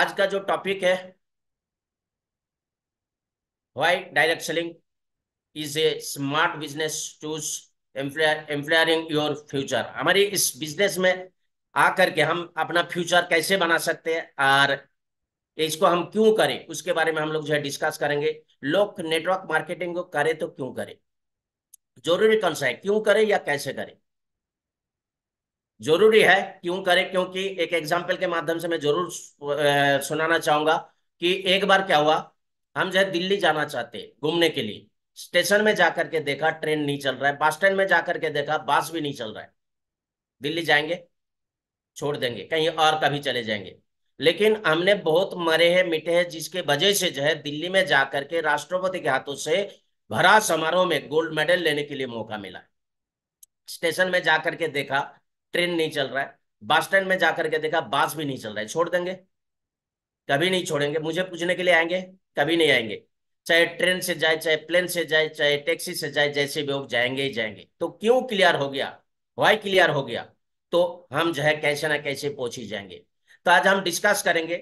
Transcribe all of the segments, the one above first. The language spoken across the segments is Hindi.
आज का जो टॉपिक है why direct selling is a smart business tools empowering your future हमारी इस बिजनेस में आकर के हम अपना फ्यूचर कैसे बना सकते हैं और इसको हम क्यों करें उसके बारे में हम लोग जो है डिस्कस करेंगे लोग नेटवर्क मार्केटिंग को करें तो क्यों करें जरूरी कौन सा है क्यों करें या कैसे करें जरूरी है क्यों करें क्योंकि एक एग्जाम्पल के माध्यम से मैं जरूर सुनाना चाहूंगा कि एक बार क्या हुआ हम जो है दिल्ली जाना चाहते घूमने के लिए स्टेशन में जाकर के देखा ट्रेन नहीं चल रहा है बस स्टैंड में जाकर के देखा बस भी नहीं चल रहा है दिल्ली जाएंगे छोड़ देंगे कहीं और कभी चले जाएंगे लेकिन हमने बहुत मरे हैं मिटे हैं जिसके वजह से जो है दिल्ली में जाकर के राष्ट्रपति के हाथों से भरा समारोह में गोल्ड मेडल लेने के लिए मौका मिला स्टेशन में जाकर के देखा ट्रेन नहीं चल रहा है बस स्टैंड में जाकर के देखा बस भी नहीं चल रहा है छोड़ देंगे कभी नहीं छोड़ेंगे मुझे पूछने के लिए आएंगे कभी नहीं आएंगे चाहे ट्रेन से जाए चाहे प्लेन से जाए चाहे टैक्सी से जाए जैसे भी लोग जाएंगे ही जाएंगे तो क्यों क्लियर हो गया वाई क्लियर हो गया तो हम जो है कैसे ना कैसे पहुंच ही जाएंगे तो आज हम डिस्कस करेंगे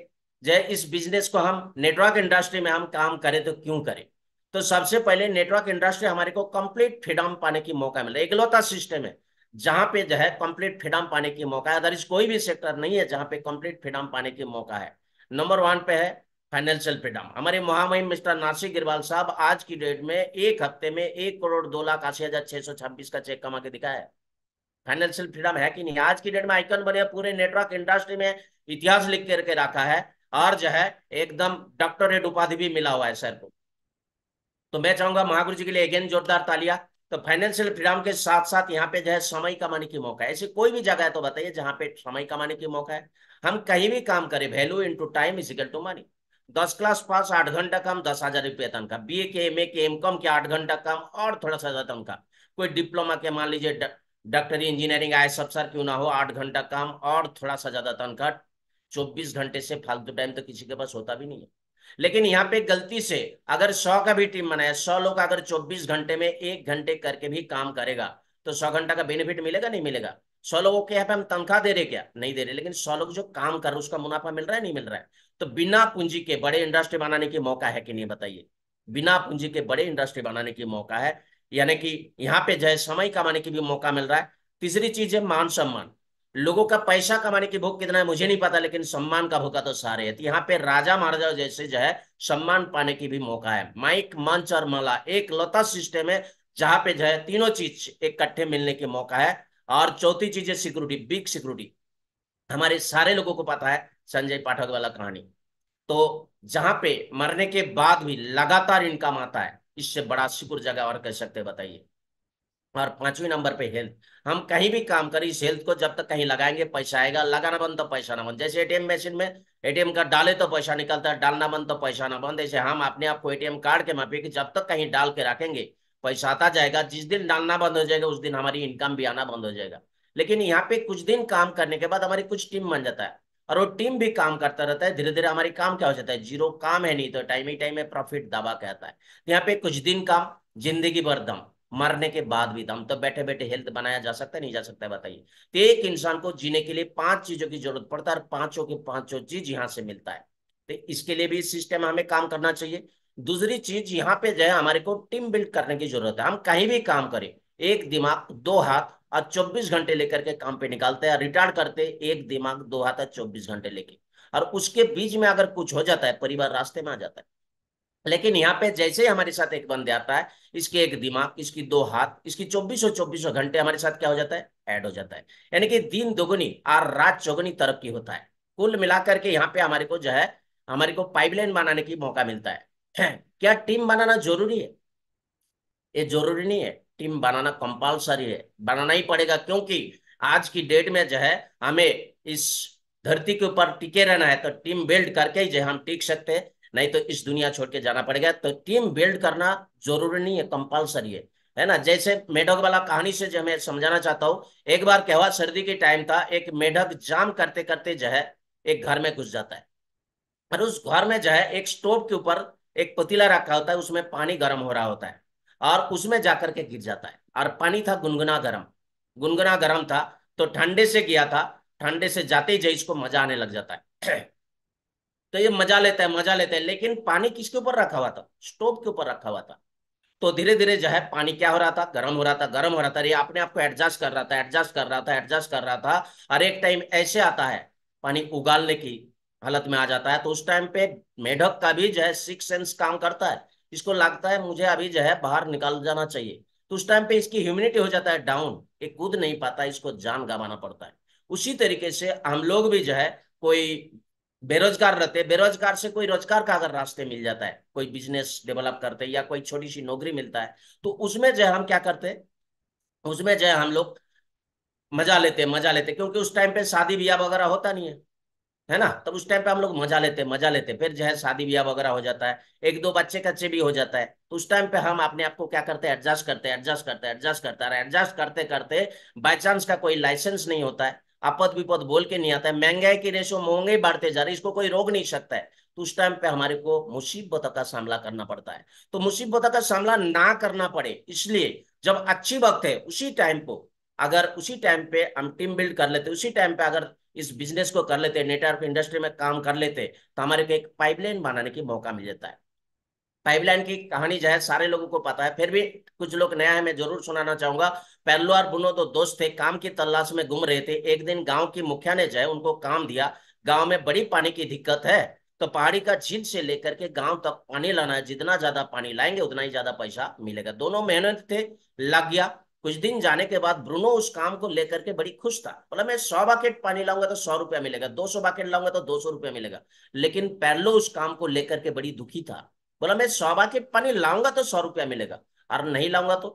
जो इस बिजनेस को हम नेटवर्क इंडस्ट्री में हम काम करें तो क्यों करें तो सबसे पहले नेटवर्क इंडस्ट्री हमारे को कंप्लीट फ्रीडम पाने की मौका मिला एकलौता सिस्टम है जहां पे जो है कंप्लीट फ्रीडम पाने की मौका है अदर इस कोई भी सेक्टर नहीं है जहां पे कंप्लीट फ्रीडम पाने की मौका है नंबर वन पे है फाइनेंशियल फ्रीडम हमारे महामहिम मिस्टर नासिर गिरवाल साहब आज की डेट में एक हफ्ते में एक करोड़ दो लाख अस्सी हजार छह सौ छब्बीस का चेक कमा के दिखा है फाइनेंशियल फ्रीडम है कि नहीं आज की डेट में आइकन बने पूरे नेटवर्क इंडस्ट्री में इतिहास लिख करके रखा है और जो है एकदम डॉक्टरेट उपाधि भी मिला हुआ है सर को तो मैं चाहूंगा महागुरु जी के लिए अगेन जोरदार तालिया तो फाइनेंशियल फ्रीडम के साथ साथ यहाँ पे जो है समय कमाने की मौका है ऐसी कोई भी जगह है तो बताइए जहां पे समय कमाने की मौका है हम कहीं भी काम करें value to time equal to money दस क्लास पास आठ घंटा कम दस हजार रुपये तनखा बी ए के एम ए के एम कॉम के आठ घंटा कम और थोड़ा सा ज्यादा तनखा कोई डिप्लोमा के मान लीजिए डॉक्टरी इंजीनियरिंग आई सब सर क्यों ना हो आठ घंटा काम और थोड़ा सा ज्यादा तनखा चौबीस घंटे से फालतू टाइम तो किसी के पास होता भी नहीं है लेकिन यहाँ पे गलती से अगर सौ का भी टीम बनाया सौ लोग अगर चौबीस घंटे में एक घंटे करके भी काम करेगा तो सौ घंटा का बेनिफिट मिलेगा नहीं मिलेगा सौ लोगों के यहाँ पे हम तनख्वाह दे रहे क्या नहीं दे रहे लेकिन सौ लोग जो काम कर रहे उसका मुनाफा मिल रहा है नहीं मिल रहा है तो बिना पूंजी के बड़े इंडस्ट्री बनाने की मौका है कि नहीं बताइए बिना पूंजी के बड़े इंडस्ट्री बनाने की मौका है यानी कि यहाँ पे जो समय कमाने की भी मौका मिल रहा है तीसरी चीज है मान सम्मान लोगों का पैसा कमाने की भूख कितना है मुझे नहीं पता लेकिन सम्मान का भूखा तो सारे है तो यहाँ पे राजा महाराजा जैसे जो है सम्मान पाने की भी मौका है माइक मंच और माला एक लता सिस्टम है जहां पे जो है तीनों चीज एक कट्ठे मिलने के मौका है और चौथी चीज है सिक्योरिटी बिग सिक्योरिटी हमारे सारे लोगों को पता है संजय पाठक वाला कहानी तो जहां पे मरने के बाद भी लगातार इनकम आता है इससे बड़ा शिक्र जगह और कह सकते बताइए और पांचवी नंबर पे हेल्थ हम कहीं भी काम करें इस हेल्थ को जब तक कहीं लगाएंगे पैसा आएगा लगाना बंद तो पैसा ना बंद जैसे एटीएम मशीन में एटीएम कार्ड डाले तो पैसा निकलता है डालना बंद तो पैसा ना बंद ऐसे हम अपने आप को एटीएम कार्ड के माफी जब तक कहीं डाल के रखेंगे पैसा आता जाएगा जिस दिन डालना बंद हो जाएगा उस दिन हमारी इनकम भी आना बंद हो जाएगा लेकिन यहाँ पे कुछ दिन काम करने के बाद हमारी कुछ टीम बन जाता है और वो टीम भी काम करता रहता है धीरे धीरे हमारी काम क्या हो जाता है जीरो काम है नहीं तो टाइम ही टाइम में प्रॉफिट दबा कहता है यहाँ पे कुछ दिन काम जिंदगी भर दम मरने के बाद भी दम तो बैठे बैठे हेल्थ बनाया जा सकता है नहीं जा सकता है बताइए तो एक इंसान को जीने के लिए पांच चीजों की जरूरत पड़ता है और पांचों के पांचों चीज यहाँ से मिलता है तो इसके लिए भी इस सिस्टम हमें काम करना चाहिए दूसरी चीज यहाँ पे जो है हमारे को टीम बिल्ड करने की जरूरत है हम कहीं भी काम करें एक दिमाग दो हाथ और 24 घंटे लेकर के काम पे निकालते हैं रिटायर करते एक दिमाग दो हाथ और 24 घंटे लेके और उसके बीच में अगर कुछ हो जाता है परिवार रास्ते में आ जाता है लेकिन यहाँ पे जैसे ही हमारे साथ एक बंदे आता है इसके एक दिमाग इसकी दो हाथ इसकी चौबीसों चौबीसों घंटे हमारे साथ क्या हो जाता है ऐड हो जाता है यानी कि दिन दोगुनी और रात चौगुनी तरक्की होता है कुल मिलाकर के यहाँ पे हमारे को जो है हमारे को पाइपलाइन बनाने की मौका मिलता है, क्या टीम बनाना जरूरी है ये जरूरी नहीं है टीम बनाना कंपल्सरी है बनाना ही पड़ेगा क्योंकि आज की डेट में जो है हमें इस धरती के ऊपर टिके रहना है तो टीम बिल्ड करके ही जो हम टिक सकते हैं नहीं तो इस दुनिया छोड़ के जाना पड़ेगा तो टीम बिल्ड करना जरूरी नहीं है कंपल्सरी है है ना जैसे मेढक वाला कहानी से जो मैं समझाना चाहता हूँ एक बार कहवा सर्दी के टाइम था एक मेढक जाम करते करते जो है एक घर में घुस जाता है और उस घर में जो है एक स्टोव के ऊपर एक पतीला रखा होता है उसमें पानी गर्म हो रहा होता है और उसमें जाकर के गिर जाता है और पानी था गुनगुना गर्म गुनगुना गर्म था तो ठंडे से गया था ठंडे से जाते ही जाए इसको मजा आने लग जाता है तो ये मजा लेता है मजा लेता है लेकिन पानी किसके ऊपर रखा हुआ था स्टोव के ऊपर रखा हुआ था तो धीरे धीरे जो है पानी क्या हो रहा था गर्म हो रहा था गर्म हो रहा था ये अपने आप को एडजस्ट कर रहा था एडजस्ट कर रहा था एडजस्ट कर रहा था और एक टाइम ऐसे आता है पानी उगालने की हालत में आ जाता है तो उस टाइम पे मेढक का भी जो है सिक्स सेंस काम करता है इसको लगता है मुझे अभी जो है बाहर निकाल जाना चाहिए तो उस टाइम पे इसकी ह्यूमिनिटी हो जाता है डाउन ये कूद नहीं पाता इसको जान गंवाना पड़ता है उसी तरीके से हम लोग भी जो है कोई बेरोजगार रहते हैं बेरोजगार से कोई रोजगार का अगर रास्ते मिल जाता है कोई बिजनेस डेवलप करते हैं या कोई छोटी सी नौकरी मिलता है तो उसमें जो है हम क्या करते हैं उसमें जो है हम लोग मजा लेते हैं मजा लेते हैं क्योंकि उस टाइम पे शादी ब्याह वगैरह होता नहीं है है ना तब उस टाइम पे हम लोग मजा लेते हैं मजा लेते हैं फिर जो है शादी ब्याह वगैरह हो जाता है एक दो बच्चे कच्चे भी हो जाता है तो उस टाइम पे हम अपने आप को क्या करते हैं एडजस्ट करते हैं एडजस्ट करते हैं एडजस्ट करते हैं एडजस्ट करते करते बाई चांस का कोई लाइसेंस नहीं होता है आपद विपद बोल के नहीं आता है महंगाई की रेशो महंगाई बढ़ते जा रही इसको कोई रोक नहीं सकता है तो उस टाइम पे हमारे को मुसीबत का सामना करना पड़ता है तो मुसीबत का सामना ना करना पड़े इसलिए जब अच्छी वक्त है उसी टाइम पे अगर उसी टाइम पे हम टीम बिल्ड कर लेते उसी टाइम पे अगर इस बिजनेस को कर लेते नेटवर्क इंडस्ट्री में काम कर लेते तो हमारे को एक पाइपलाइन बनाने की मौका मिल जाता है पाइपलाइन की कहानी जो है सारे लोगों को पता है फिर भी कुछ लोग नया है मैं जरूर सुनाना चाहूंगा पहलू और बुनो तो दोस्त थे काम की तलाश में घूम रहे थे एक दिन गांव की मुखिया ने जो है उनको काम दिया गांव में बड़ी पानी की दिक्कत है तो पहाड़ी का झील से लेकर के गांव तक पानी लाना है जितना ज्यादा पानी लाएंगे उतना ही ज्यादा पैसा मिलेगा दोनों मेहनत थे लग गया कुछ दिन जाने के बाद ब्रूनो उस काम को लेकर के बड़ी खुश था बोला मैं सौ बाकेट पानी लाऊंगा तो सौ रुपया मिलेगा दो सौ बाकेट लाऊंगा तो दो सौ रुपया मिलेगा लेकिन पैरलो उस काम को लेकर के बड़ी दुखी था बोला मैं सौबा के पानी लाऊंगा तो सौ रुपया मिलेगा और नहीं लाऊंगा तो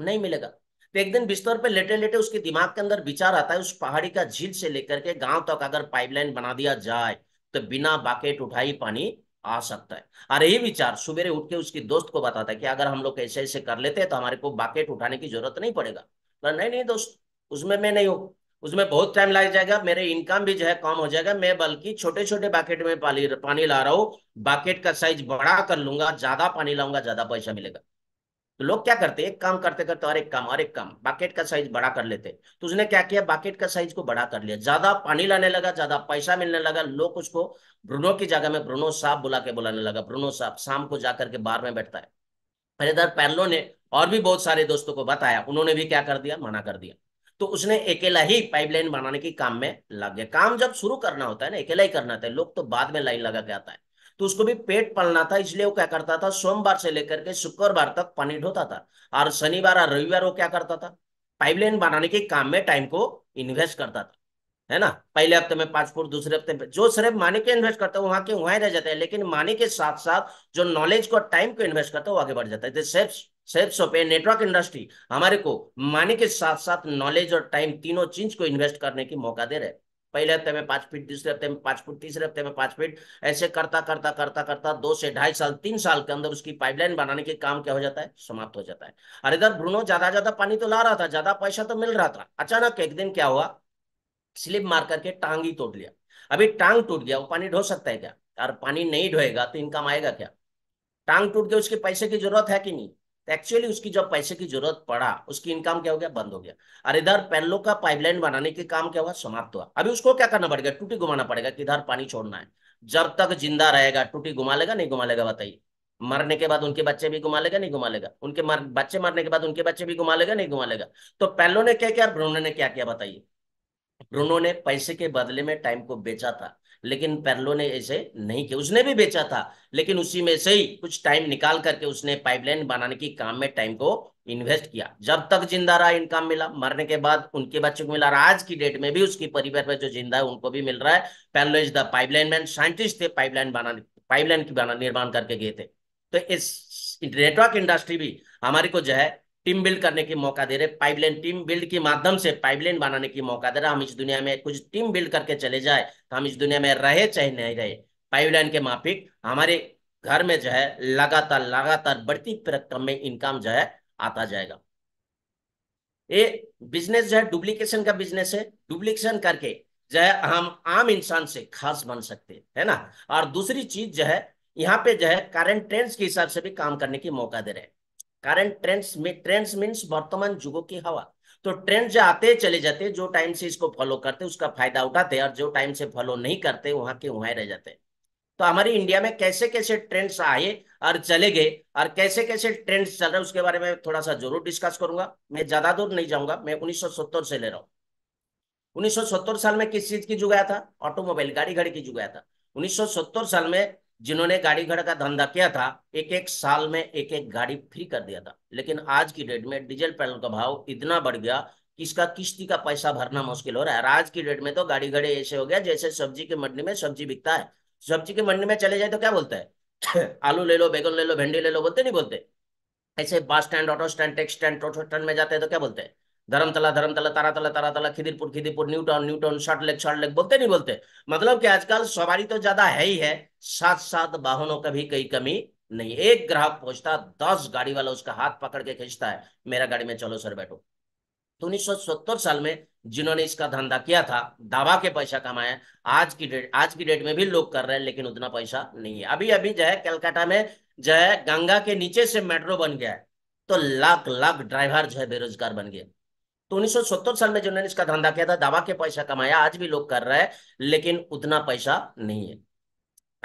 नहीं मिलेगा तो एक दिन बिस्तर पे लेटे लेटे उसके दिमाग के अंदर विचार आता है उस पहाड़ी का झील से लेकर के गांव तक अगर पाइपलाइन बना दिया जाए तो बिना बाकेट उठाई पानी आ सकता है और यही विचार सुबेरे उठ के उसकी दोस्त को बताता है कि अगर हम लोग ऐसे ऐसे कर लेते हैं तो हमारे को बाकेट उठाने की जरूरत नहीं पड़ेगा नहीं नहीं दोस्त उसमें मैं नहीं हूँ उसमें बहुत टाइम लग जाएगा मेरे इनकम भी जो है कम हो जाएगा मैं बल्कि छोटे छोटे बाकेट में पानी पानी ला रहा हूँ बाकेट का साइज बड़ा कर लूंगा ज्यादा पानी लाऊंगा ज्यादा पैसा मिलेगा तो लोग क्या करते एक काम करते करते और एक काम और एक काम बाकेट का साइज बड़ा कर लेते तो उसने क्या किया बाकेट का साइज को बड़ा कर लिया ज्यादा पानी लाने लगा ज्यादा पैसा मिलने लगा लोग उसको ब्रुनो की जगह में ब्रुनो साहब बुला के बुलाने लगा ब्रुनो साहब शाम को जाकर के बार में बैठता है अरे दर पैरलो ने और भी बहुत सारे दोस्तों को बताया उन्होंने भी क्या कर दिया मना कर दिया तो उसने अकेला ही पाइपलाइन बनाने के काम में लग गया काम जब शुरू करना होता है ना अकेला ही करना था है लोग तो बाद में लाइन लगा के आता है तो उसको भी पेट पलना था इसलिए वो क्या करता था सोमवार से लेकर के शुक्रवार तक पानी ढोता था और शनिवार और रविवार वो क्या करता था पाइपलाइन बनाने के काम में टाइम को इन्वेस्ट करता था है ना पहले हफ्ते में पांच फुट दूसरे हफ्ते में जो सिर्फ माने के इन्वेस्ट करता है वहां के वहां रह जाता है लेकिन माने के साथ साथ जो नॉलेज को टाइम को इन्वेस्ट करता है वो आगे बढ़ जाता है self of a network industry हमारे को माने के साथ साथ नॉलेज और टाइम तीनों चीज को इन्वेस्ट करने की मौका दे रहे पहले हफ्ते में पांच फीट दूसरे हफ्ते में पांच फीट तीसरे हफ्ते में पांच फीट ऐसे करता करता करता करता दो से ढाई साल तीन साल के अंदर उसकी पाइपलाइन बनाने के काम क्या हो जाता है समाप्त हो जाता है और इधर ब्रूनो ज्यादा ज्यादा पानी तो ला रहा था ज्यादा पैसा तो मिल रहा था अचानक एक दिन क्या हुआ स्लिप मार करके टांग ही तोड़ लिया अभी टांग टूट गया वो पानी ढो सकता है क्या और पानी नहीं ढोएगा तो इनकम आएगा क्या टांग टूट के उसके पैसे की जरूरत है कि नहीं एक्चुअली उसकी जब पैसे की जरूरत पड़ा उसकी इनकम क्या हो गया बंद हो गया और इधर पैनलो का पाइपलाइन बनाने के काम क्या हुआ समाप्त हुआ अभी उसको क्या करना पड़ेगा टूटी घुमाना पड़ेगा किधर पानी छोड़ना है जब तक जिंदा रहेगा टूटी घुमा लेगा नहीं घुमा लेगा बताइए मरने के बाद उनके बच्चे भी घुमा लेगा नहीं घुमा लेगा उनके मर, बच्चे मरने के बाद उनके बच्चे भी घुमा लेगा नहीं घुमा लेगा तो पैनलो ने क्या किया ब्रोनो ने क्या किया बताइए ब्रोनो ने पैसे के बदले में टाइम को बेचा था लेकिन पैरलो ने ऐसे नहीं किया उसने भी बेचा था लेकिन उसी में से ही कुछ टाइम निकाल करके उसने पाइपलाइन बनाने के काम में टाइम को इन्वेस्ट किया जब तक जिंदा रहा इनकम मिला मरने के बाद उनके बच्चों को मिला आज की डेट में भी उसके परिवार में जो जिंदा है उनको भी मिल रहा है पैरलो is the pipeline man scientist थे पाइपलाइन बनाने पाइपलाइन की निर्माण करके गए थे तो इस नेटवर्क इंडस्ट्री भी हमारे को जो है टीम बिल्ड करने की मौका दे रहे पाइपलाइन टीम बिल्ड के माध्यम से पाइपलाइन बनाने की मौका दे रहा हम इस दुनिया में कुछ टीम बिल्ड करके चले जाए तो हम इस दुनिया में रहे चाहे नहीं रहे पाइपलाइन के माफिक हमारे घर में जो है लगातार लगातार बढ़ती रकम में इनकम जो है आता जाएगा ये बिजनेस जो है डुप्लीकेशन का बिजनेस है डुप्लीकेशन करके जो है हम आम इंसान से खास बन सकते है ना और दूसरी चीज जो है यहाँ पे जो है करंट ट्रेंड्स के हिसाब से भी काम करने की मौका दे रहे हैं करंट ट्रेंड्स में ट्रेंड्स मीन्स वर्तमान युगों की हवा तो ट्रेंड जो आते चले जाते जो टाइम से इसको फॉलो करते उसका फायदा उठाते और जो टाइम से फॉलो नहीं करते वहां के वहां रह जाते तो हमारी इंडिया में कैसे कैसे ट्रेंड्स आए और चले गए और कैसे कैसे ट्रेंड्स चल रहे उसके बारे में थोड़ा सा जरूर डिस्कस करूंगा मैं ज्यादा दूर नहीं जाऊंगा मैं 1970 से ले रहा हूँ 1970 साल में किस चीज की जुगाया था ऑटोमोबाइल गाड़ी घड़ी की जुगाया था 1970 साल में जिन्होंने गाड़ी घड़ा का धंधा किया था एक एक साल में एक एक गाड़ी फ्री कर दिया था लेकिन आज की डेट में डीजल पेट्रोल का भाव इतना बढ़ गया कि इसका किश्ती का पैसा भरना मुश्किल हो रहा है आज की डेट में तो गाड़ी घड़े ऐसे हो गया जैसे सब्जी की मंडी में सब्जी बिकता है सब्जी की मंडी में चले जाए तो क्या बोलता है आलू ले लो बैगन ले लो भिंडी ले लो बोलते नहीं बोलते ऐसे bus stand auto stand taxi stand auto stand में जाते हैं तो क्या बोलते हैं Dharmatala Dharmatala Taratala Taratala Khidirpur Khidirpur New Town New Town Salt Lake Salt Lake बोलते नहीं बोलते मतलब कि आजकल सवारी तो ज्यादा है ही है साथ साथ वाहनों का भी कई कमी नहीं एक ग्राहक पहुंचता दस गाड़ी वाला उसका हाथ पकड़ के खींचता है मेरा गाड़ी में चलो सर बैठो तो सत्तर साल में जिन्होंने इसका धंधा किया था दावा के पैसा कमाया आज की डेट आज की डेट में भी लोग कर रहे हैं लेकिन उतना पैसा नहीं है अभी अभी जो है कलकत्ता में जो है गंगा के नीचे से मेट्रो बन गया है तो लाख लाख ड्राइवर जो है बेरोजगार बन गए तो उन्नीस साल में जिन्होंने इसका धंधा किया था दवा के पैसा कमाया आज भी लोग कर रहे हैं लेकिन उतना पैसा नहीं है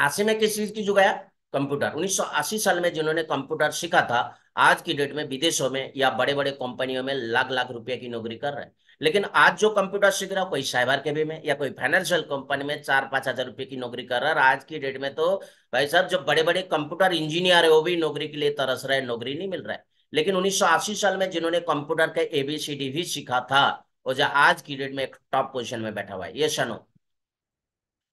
आशी में किस चीज की जुगाया कंप्यूटर 1980 साल में जिन्होंने कंप्यूटर सीखा था आज की डेट में विदेशों में या बड़े बड़े कंपनियों में लाख लाख रुपए की नौकरी कर रहे हैं लेकिन आज जो कंप्यूटर सीख रहा है कोई साइबर के भी में या कोई फाइनेंशियल कंपनी में चार पांच हजार रुपए की नौकरी कर रहा है आज की डेट में तो भाई साहब जो बड़े बड़े कंप्यूटर इंजीनियर है वो भी नौकरी के लिए तरस रहे नौकरी नहीं मिल रहा है लेकिन 1980 साल में जिन्होंने कंप्यूटर का एबीसीडी भी सीखा था वो जो आज की डेट में एक टॉप पोजीशन में बैठा हुआ है ये सनो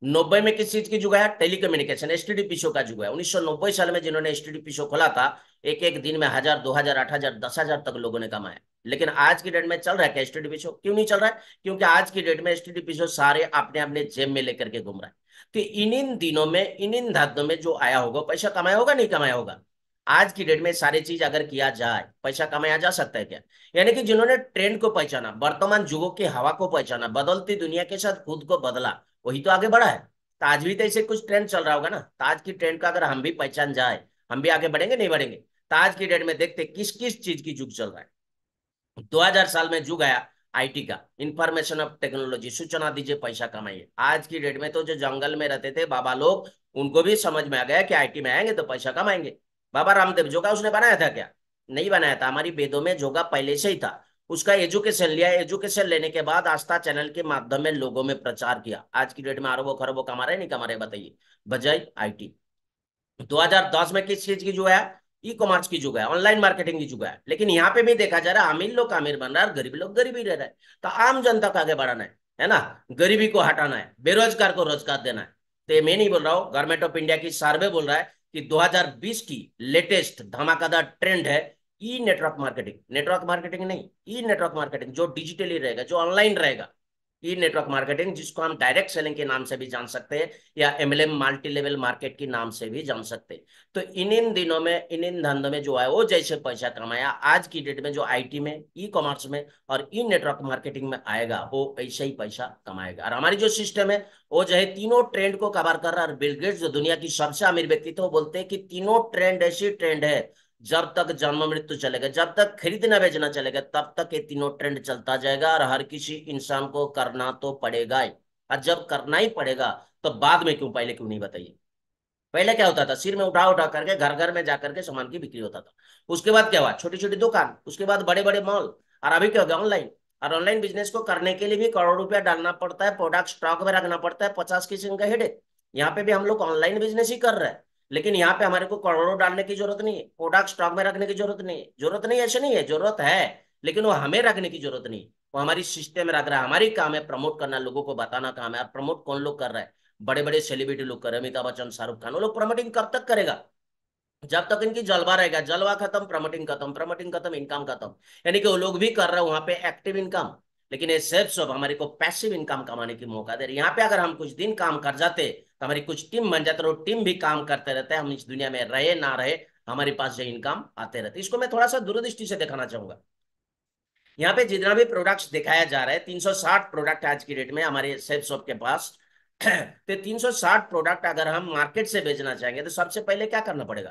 नब्बे में किस चीज की जुगा है कम्युनिकेशन एस टी का जुगा है उन्नीस साल में जिन्होंने एस टी खोला था एक एक दिन में हजार दो हजार आठ हजार दस हजार तक लोगों ने कमाया लेकिन आज की डेट में चल रहा है एस टी शो क्यों नहीं चल रहा है क्योंकि आज की डेट में एस टी सारे अपने अपने जेब में लेकर के घूम रहा है तो इन इन दिनों में इन इन धातों में जो आया होगा पैसा कमाया होगा नहीं कमाया होगा आज की डेट में सारी चीज अगर किया जाए पैसा कमाया जा सकता है क्या यानी कि जिन्होंने ट्रेंड को पहचाना वर्तमान युगों की हवा को पहचाना बदलती दुनिया के साथ खुद को बदला वही तो आगे बढ़ा है तो आज भी तो ऐसे कुछ ट्रेंड चल रहा होगा ना तो आज की ट्रेंड का अगर हम भी पहचान जाए हम भी आगे बढ़ेंगे नहीं बढ़ेंगे तो आज की डेट में देखते किस किस चीज की युग चल रहा है दो साल में युग आया आईटी का इंफॉर्मेशन ऑफ टेक्नोलॉजी सूचना दीजिए पैसा कमाइए आज की डेट में तो जो जंगल में रहते थे बाबा लोग उनको भी समझ में आ गया कि आईटी में आएंगे तो पैसा कमाएंगे बाबा रामदेव जोगा उसने बनाया था क्या नहीं बनाया था हमारी वेदों में जोगा पहले से ही था उसका एजुकेशन लिया एजुकेशन लेने के बाद आस्था चैनल के माध्यम में लोगों में प्रचार किया आज की डेट में अरबों खरबों कमा रहे नहीं कमा रहे बताइए बजाय आईटी 2010 में किस चीज की जो है ई कॉमर्स की जुगा है ऑनलाइन मार्केटिंग की जुगा है लेकिन यहाँ पे भी देखा जा रहा है अमीर लोग अमीर बन रहा है गरीब लोग गरीबी रह रहे हैं तो आम जनता को आगे बढ़ाना है है ना गरीबी को हटाना है बेरोजगार को रोजगार देना है तो मैं नहीं बोल रहा हूँ गवर्नमेंट ऑफ इंडिया की सर्वे बोल रहा है कि 2020 की लेटेस्ट धमाकेदार ट्रेंड है e network marketing network marketing नहीं ई नेटवर्क मार्केटिंग जो डिजिटली रहेगा जो ऑनलाइन रहेगा ई नेटवर्क मार्केटिंग जिसको हम डायरेक्ट सेलिंग के नाम से भी जान सकते हैं या एमएलएम मल्टी लेवल मार्केट के नाम से भी जान सकते हैं तो इन इन दिनों में इन इन धंधों में जो है वो जैसे पैसा कमाया आज की डेट में जो आईटी में ई कॉमर्स में और ई नेटवर्क मार्केटिंग में आएगा वो ऐसे ही पैसा कमाएगा और हमारी जो सिस्टम है वो जो है तीनों ट्रेंड को कवर कर रहा है और बिलगेट जो दुनिया की सबसे अमीर व्यक्ति थे तो वो बोलते हैं कि तीनों ट्रेंड ऐसी ट्रेंड है जब तक जन्म मृत्यु चलेगा जब तक खरीदना बेचना चलेगा तब तक ये तीनों ट्रेंड चलता जाएगा और हर किसी इंसान को करना तो पड़ेगा ही और जब करना ही पड़ेगा तो बाद में क्यों पहले क्यों नहीं बताइए पहले क्या होता था सिर में उठा उठा करके घर घर में जाकर के सामान की बिक्री होता था उसके बाद क्या हुआ छोटी छोटी दुकान उसके बाद बड़े बड़े मॉल और अभी क्या हो गया ऑनलाइन और ऑनलाइन बिजनेस को करने के लिए भी करोड़ रुपया डालना पड़ता है प्रोडक्ट स्टॉक में रखना पड़ता है पचास किस्म का हेडेक यहाँ पे भी हम लोग ऑनलाइन बिजनेस ही कर रहे हैं लेकिन यहाँ पे हमारे को करोड़ों डालने की जरूरत नहीं है प्रोडक्ट स्टॉक में रखने की जरूरत नहीं है जरूरत नहीं ऐसे नहीं है जरूरत है लेकिन वो हमें रखने की जरूरत नहीं वो हमारी सिस्टम में रख रहा है हमारी काम है प्रमोट करना लोगों को बताना काम है प्रमोट कौन लोग कर रहे हैं बड़े बड़े सेलिब्रिटी लोग कर रहे अमिताभ बच्चन शाहरुख खान वो लोग प्रमोटिंग कब तक करेगा जब तक इनकी जलवा रहेगा जलवा खत्म प्रमोटिंग खत्म प्रमोटिंग खत्म इनकम खत्म यानी कि वो लोग भी कर रहे हैं वहां पे एक्टिव इनकम लेकिन ये सिर्फ सब हमारे को पैसिव इनकम कमाने की मौका दे रहे यहाँ पे अगर हम कुछ दिन काम कर जाते तो हमारी कुछ टीम बन जाता है और टीम भी काम करते रहते हैं हम इस दुनिया में रहे ना रहे हमारे पास जो इनकम आते रहते इसको मैं थोड़ा सा दूरदृष्टि से दिखाना चाहूंगा यहाँ पे जितना भी प्रोडक्ट्स दिखाया जा रहा है 360 प्रोडक्ट आज की डेट में हमारे सेफ शॉप के पास तो 360 प्रोडक्ट अगर हम मार्केट से बेचना चाहेंगे तो सबसे पहले क्या करना पड़ेगा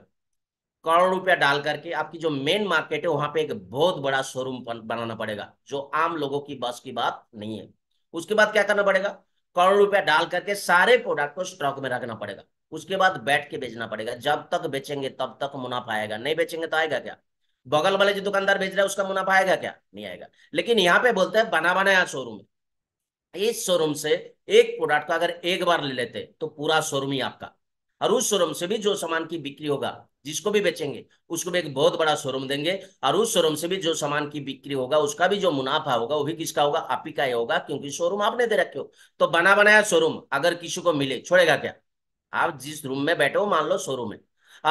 करोड़ रुपया डाल करके आपकी जो मेन मार्केट है वहां पे एक बहुत बड़ा शोरूम बनाना पड़ेगा जो आम लोगों की बस की बात नहीं है उसके बाद क्या करना पड़ेगा करोड़ रुपया डाल करके सारे प्रोडक्ट को स्टॉक में रखना पड़ेगा उसके बाद बैठ के बेचना पड़ेगा जब तक बेचेंगे तब तक मुनाफा आएगा नहीं बेचेंगे तो आएगा क्या बगल वाले जो दुकानदार बेच रहा है उसका मुनाफा आएगा क्या नहीं आएगा लेकिन यहाँ पे बोलते हैं बना बनाया शोरूम इस शोरूम से एक प्रोडक्ट का अगर एक बार ले लेते तो पूरा शोरूम ही आपका और उस शोरूम से भी जो सामान की बिक्री होगा जिसको भी बेचेंगे उसको भी एक बहुत बड़ा शोरूम देंगे और उस शोरूम से भी जो सामान की बिक्री होगा उसका भी जो मुनाफा होगा वो भी किसका होगा आप ही का ही होगा क्योंकि शोरूम आपने दे रखे हो तो बना बनाया शोरूम अगर किसी को मिले छोड़ेगा क्या आप जिस रूम में बैठे हो मान लो शोरूम है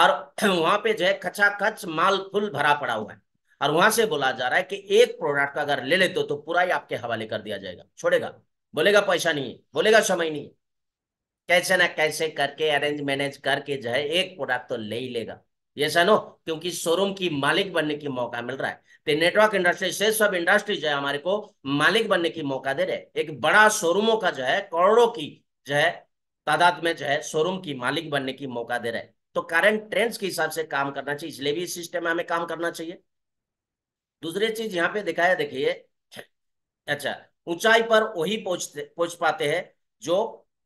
और वहां पे जो है खचा खच माल फुल भरा पड़ा हुआ है और वहां से बोला जा रहा है कि एक प्रोडक्ट का अगर ले लेते हो तो पूरा ही आपके हवाले कर दिया जाएगा छोड़ेगा बोलेगा पैसा नहीं है बोलेगा समय नहीं है कैसे ना कैसे करके अरेंज मैनेज करके जो है एक प्रोडक्ट तो ले ही लेगा ये सनो क्योंकि शोरूम की मालिक बनने की मौका मिल रहा है तो नेटवर्क इंडस्ट्री से सब इंडस्ट्री जो है हमारे को मालिक बनने की मौका दे रहे एक बड़ा शोरूमों का जो है करोड़ों की जो है तादाद में जो है शोरूम की मालिक बनने की मौका दे रहे तो करंट ट्रेंड्स के हिसाब से काम करना चाहिए इसलिए भी इस सिस्टम में हमें काम करना चाहिए दूसरी चीज यहाँ पे दिखाया देखिए अच्छा ऊंचाई पर वही पहुंच पहुंच पाते हैं जो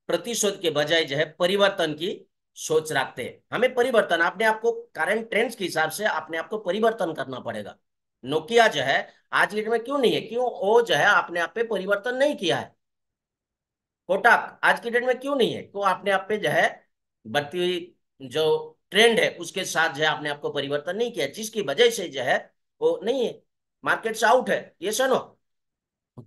प्रतिशोध के बजाय जो है परिवर्तन की सोच रखते हैं हमें परिवर्तन अपने आपको करंट ट्रेंड्स के हिसाब से अपने आपको परिवर्तन करना पड़ेगा नोकिया जो है आज डेट में क्यों नहीं है क्यों वो जो है आपने आप पे परिवर्तन नहीं किया है कोटाक आज की डेट में क्यों नहीं है क्यों अपने आप पे जो है बढ़ती हुई जो ट्रेंड है उसके साथ जो है अपने आपको परिवर्तन नहीं किया जिसकी वजह से जो है वो नहीं है मार्केट से आउट है ये सुनो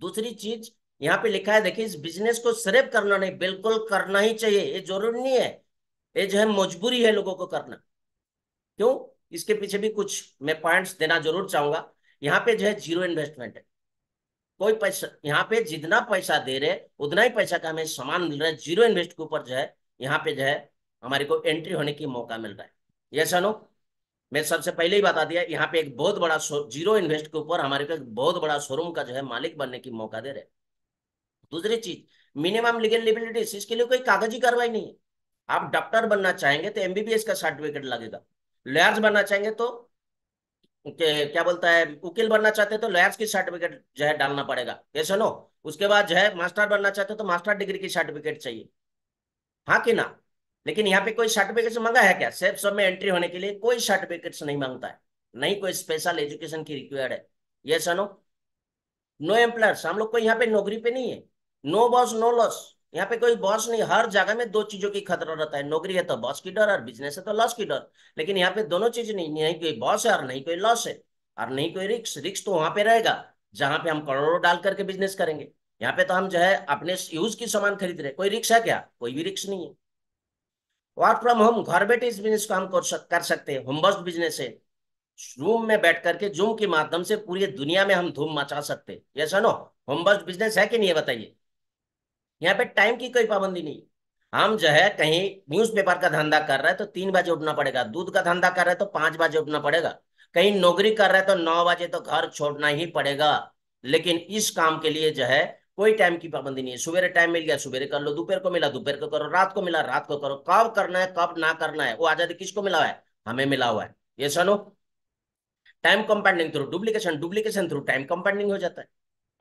दूसरी चीज यहाँ पे लिखा है देखिए इस बिजनेस को सिर्फ करना नहीं बिल्कुल करना ही चाहिए ये जरूरी नहीं है ये जो है मजबूरी है लोगों को करना क्यों इसके पीछे भी कुछ मैं पॉइंट्स देना जरूर चाहूंगा यहाँ पे जो है जीरो इन्वेस्टमेंट है कोई पैसा यहाँ पे जितना पैसा दे रहे उतना ही पैसा का हमें सामान मिल रहा है जीरो इन्वेस्ट के ऊपर जो है यहाँ पे जो है हमारे को एंट्री होने की मौका मिल रहा है ये सनो मैं सबसे पहले ही बता दिया यहाँ पे एक बहुत बड़ा जीरो इन्वेस्ट के ऊपर हमारे को एक बहुत बड़ा शोरूम का जो है मालिक बनने की मौका दे रहे दूसरी चीज मिनिमम लीगल लिबिलिटीज इसके लिए कोई कागजी कार्रवाई नहीं है आप डॉक्टर बनना चाहेंगे तो एमबीबीएस का सर्टिफिकेट लगेगा लॉयर्स बनना चाहेंगे तो क्या बोलता है उकील बनना चाहते तो लॉयर्स की सर्टिफिकेट जो है डालना पड़ेगा ये सुनो उसके बाद जो है मास्टर बनना चाहते तो मास्टर डिग्री की सर्टिफिकेट चाहिए हाँ कि ना लेकिन यहाँ पे कोई सर्टिफिकेट मांगा है क्या सेफ सब में एंट्री होने के लिए कोई सर्टिफिकेट नहीं मांगता है नहीं कोई स्पेशल एजुकेशन की रिक्वायर्ड है ये सुनो नो एम्प्लॉयर्स हम लोग को यहाँ पे नौकरी पे नहीं है नो बॉस नो लॉस यहाँ पे कोई बॉस नहीं हर जगह में दो चीजों की खतरा रहता है नौकरी है तो बॉस की डर और बिजनेस है तो लॉस की डर लेकिन यहाँ पे दोनों चीज नहीं नहीं कोई बॉस है और नहीं कोई लॉस है और नहीं कोई रिक्स रिक्स तो वहां पे रहेगा जहां पे हम करोड़ों डाल करके बिजनेस करेंगे यहाँ पे तो हम जो है अपने यूज की सामान खरीद रहे कोई रिक्स है क्या कोई भी रिक्स नहीं है वर्क फ्रॉम होम घर बैठे इस बिजनेस को हम कर सकते हैं होम बस्ट बिजनेस है रूम में बैठ करके जूम के माध्यम से पूरी दुनिया में हम धूम मचा सकते हैं ये नो होम बस्ट बिजनेस है कि नहीं है बताइए यहाँ पे टाइम की कोई पाबंदी नहीं हम जो है कहीं न्यूज़पेपर का धंधा कर रहे हैं तो तीन बजे उठना पड़ेगा दूध का धंधा कर रहे हैं तो पांच बजे उठना पड़ेगा कहीं नौकरी कर रहे हैं तो नौ बजे तो घर छोड़ना ही पड़ेगा लेकिन इस काम के लिए जो है कोई टाइम की पाबंदी नहीं है सुबह टाइम मिल गया सुबेरे कर लो दोपहर को मिला दोपहर को करो रात को मिला रात को करो कब करना है कब ना करना है वो आजादी किसको मिला हुआ है हमें मिला हुआ है ये सुनो time compounding through duplication duplication through time compounding हो जाता है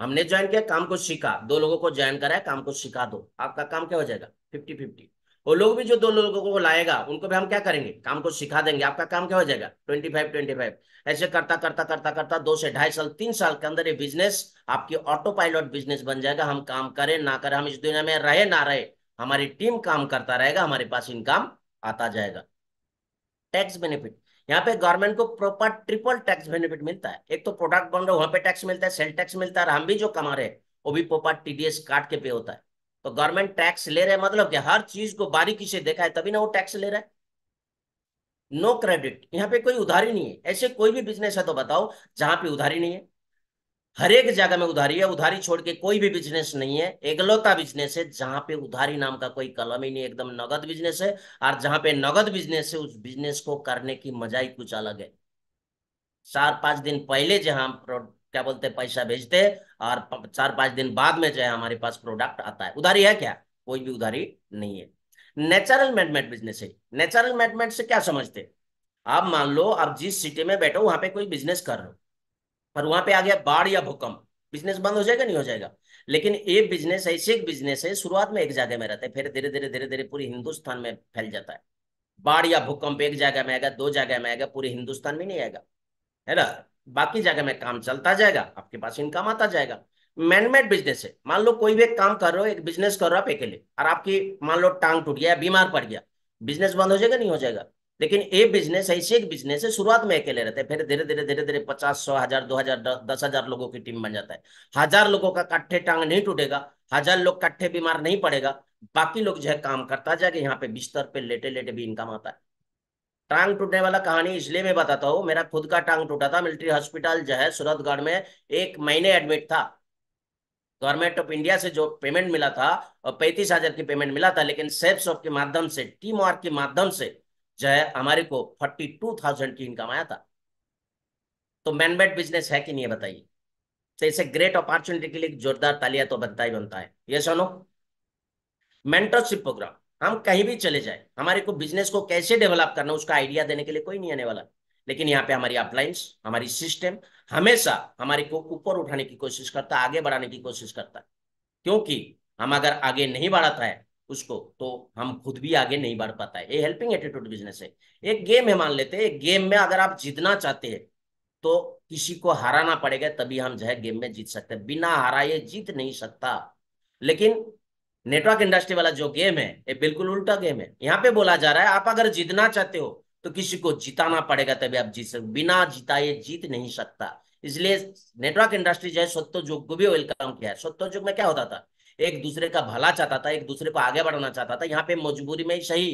हमने ज्वाइन किया काम को सीखा दो लोगों को ज्वाइन कराया काम को सिखा दो आपका काम क्या हो जाएगा फिफ्टी फिफ्टी वो लोग भी जो दो लोगों को लाएगा उनको भी हम क्या करेंगे काम को सिखा देंगे आपका काम क्या हो जाएगा ट्वेंटी फाइव ट्वेंटी फाइव ऐसे करता करता करता करता दो से ढाई साल तीन साल के अंदर ये बिजनेस आपकी ऑटो पायलट बिजनेस बन जाएगा हम काम करें ना करें हम इस दुनिया में रहे ना रहे हमारी टीम काम करता रहेगा हमारे पास इनकम आता जाएगा टैक्स बेनिफिट यहाँ पे गवर्नमेंट को प्रॉपर ट्रिपल टैक्स बेनिफिट मिलता है एक तो प्रोडक्ट बन रहा है वहां पे टैक्स मिलता है सेल टैक्स मिलता है और हम भी जो कमा रहे हैं वो भी प्रॉपर टीडीएस काट के पे होता है तो गवर्नमेंट टैक्स ले रहे हैं मतलब कि हर चीज को बारीकी से देखा है तभी ना वो टैक्स ले रहा है नो क्रेडिट यहाँ पे कोई उधारी नहीं है ऐसे कोई भी बिजनेस है तो बताओ जहां पे उधारी नहीं है हर एक जगह में उधारी है उधारी छोड़ के कोई भी बिजनेस नहीं है एकलौता बिजनेस है जहां पे उधारी नाम का कोई कलम ही नहीं एकदम नगद बिजनेस है और जहां पे नगद बिजनेस है उस बिजनेस को करने की मजा ही कुछ अलग है चार पांच दिन पहले जो हम क्या बोलते पैसा भेजते और चार पांच दिन बाद में जो है हमारे पास प्रोडक्ट आता है उधारी है क्या कोई भी उधारी नहीं है नेचुरल मैटमेट बिजनेस है नेचुरल मैटमेट से क्या समझते आप मान लो आप जिस सिटी में बैठो वहां पे कोई बिजनेस कर रहे हो पर वहां पे आ गया बाढ़ या भूकंप बिजनेस बंद हो जाएगा नहीं हो जाएगा लेकिन ये बिजनेस ऐसे एक बिजनेस है शुरुआत में एक जगह में रहता है फिर धीरे धीरे धीरे धीरे पूरे हिंदुस्तान में फैल जाता है बाढ़ या भूकंप एक जगह में आएगा दो जगह में आएगा पूरे हिंदुस्तान में नहीं आएगा है ना बाकी जगह में काम चलता जाएगा आपके पास इनकम आता जाएगा मैनमेड बिजनेस है मान लो कोई भी एक काम कर रहे हो एक बिजनेस कर रहे हो आप अकेले और आपकी मान लो टांग टूट गया बीमार पड़ गया बिजनेस बंद हो जाएगा नहीं हो जाएगा लेकिन ये बिजनेस ऐसे एक बिजनेस है शुरुआत में अकेले रहते हैं फिर धीरे धीरे धीरे धीरे पचास सौ हजार दो हजार दस हजार लोगों की टीम बन जाता है हजार लोगों का कट्ठे टांग नहीं टूटेगा हजार लोग कट्ठे बीमार नहीं पड़ेगा बाकी लोग जो है काम करता जाएगा यहाँ पे बिस्तर पे लेटे लेटे भी इनकम आता है टांग टूटने वाला कहानी इसलिए मैं बताता हूँ मेरा खुद का टांग टूटा था मिलिट्री हॉस्पिटल जो है सूरतगढ़ में एक महीने एडमिट था गवर्नमेंट ऑफ इंडिया से जो पेमेंट मिला था और पैंतीस हजार की पेमेंट मिला था लेकिन सेफ्स ऑफ के माध्यम से टीम वर्क के माध्यम से जो है हमारे को फोर्टी टू थाउजेंड की इनकम आया था तो मैनमेड बिजनेस है कि नहीं बताइए तो इसे ग्रेट अपॉर्चुनिटी के लिए जोरदार तालियां तो बनता ही बनता है ये सुनो मेंटरशिप प्रोग्राम हम कहीं भी चले जाए हमारे को बिजनेस को कैसे डेवलप करना उसका आइडिया देने के लिए कोई नहीं आने वाला लेकिन यहाँ पे हमारी अपलाइंस हमारी सिस्टम हमेशा हमारे को ऊपर उठाने की कोशिश करता है आगे बढ़ाने की कोशिश करता है क्योंकि हम अगर आगे नहीं बढ़ाता है उसको तो हम खुद भी आगे नहीं बढ़ पाता है ये हेल्पिंग एटीट्यूड बिजनेस है एक गेम है मान लेते हैं गेम में अगर आप जीतना चाहते हैं तो किसी को हराना पड़ेगा तभी हम जो है गेम में जीत सकते हैं बिना हराए जीत नहीं सकता लेकिन नेटवर्क इंडस्ट्री वाला जो गेम है ये बिल्कुल उल्टा गेम है यहाँ पे बोला जा रहा है आप अगर जीतना चाहते हो तो किसी को जिताना पड़ेगा तभी आप जीत सकते बिना जिताए जीत नहीं सकता इसलिए नेटवर्क इंडस्ट्री जो है जुग को भी वेलकम किया है जुग में क्या होता था एक दूसरे का भला चाहता था एक दूसरे को आगे बढ़ाना चाहता था यहाँ पे मजबूरी में सही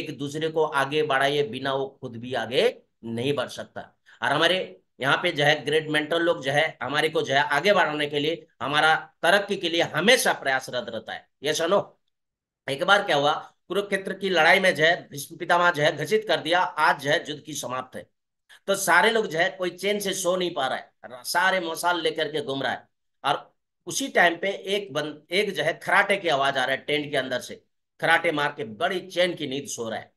एक दूसरे को आगे बढ़ाए बिना वो खुद भी आगे नहीं बढ़ सकता और हमारे यहाँ पे जो है ग्रेट मेंटल लोग जो है हमारे को जो है आगे बढ़ाने के लिए हमारा तरक्की के लिए हमेशा प्रयासरत रहता है ये सुनो एक बार क्या हुआ कुरुक्षेत्र की लड़ाई में जो है भीष्म पितामह जो है घसित कर दिया आज जो है युद्ध की समाप्त है तो सारे लोग जो है कोई चैन से सो नहीं पा रहा है सारे मसाल लेकर के घूम रहा है और उसी टाइम पे एक बंद एक जो है खराटे की आवाज आ रहा है टेंट के अंदर से खराटे मार के बड़ी चैन की नींद सो रहा है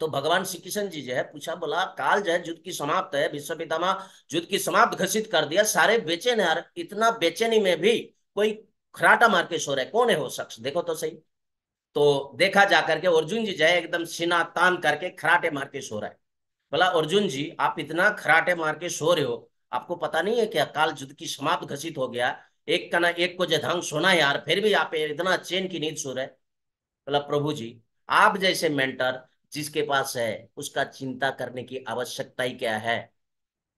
तो भगवान श्री कृष्ण जी जो है पूछा बोला काल जो है युद्ध की समाप्त है विश्व पितामा युद्ध की समाप्त घोषित कर दिया सारे बेचैन है इतना बेचैनी में भी कोई खराटा मार के सो रहे कौन है वो शख्स देखो तो सही तो देखा जा करके अर्जुन जी जो है एकदम सीना तान करके खराटे मार के सो रहा है बोला अर्जुन जी आप इतना खराटे मार के सो रहे हो आपको पता नहीं है क्या काल युद्ध की समाप्त घोषित हो गया एक ना एक को जधांग सोना यार फिर भी आप इतना चैन की नींद सो रहे मतलब प्रभु जी आप जैसे मेंटर जिसके पास है उसका चिंता करने की आवश्यकता ही क्या है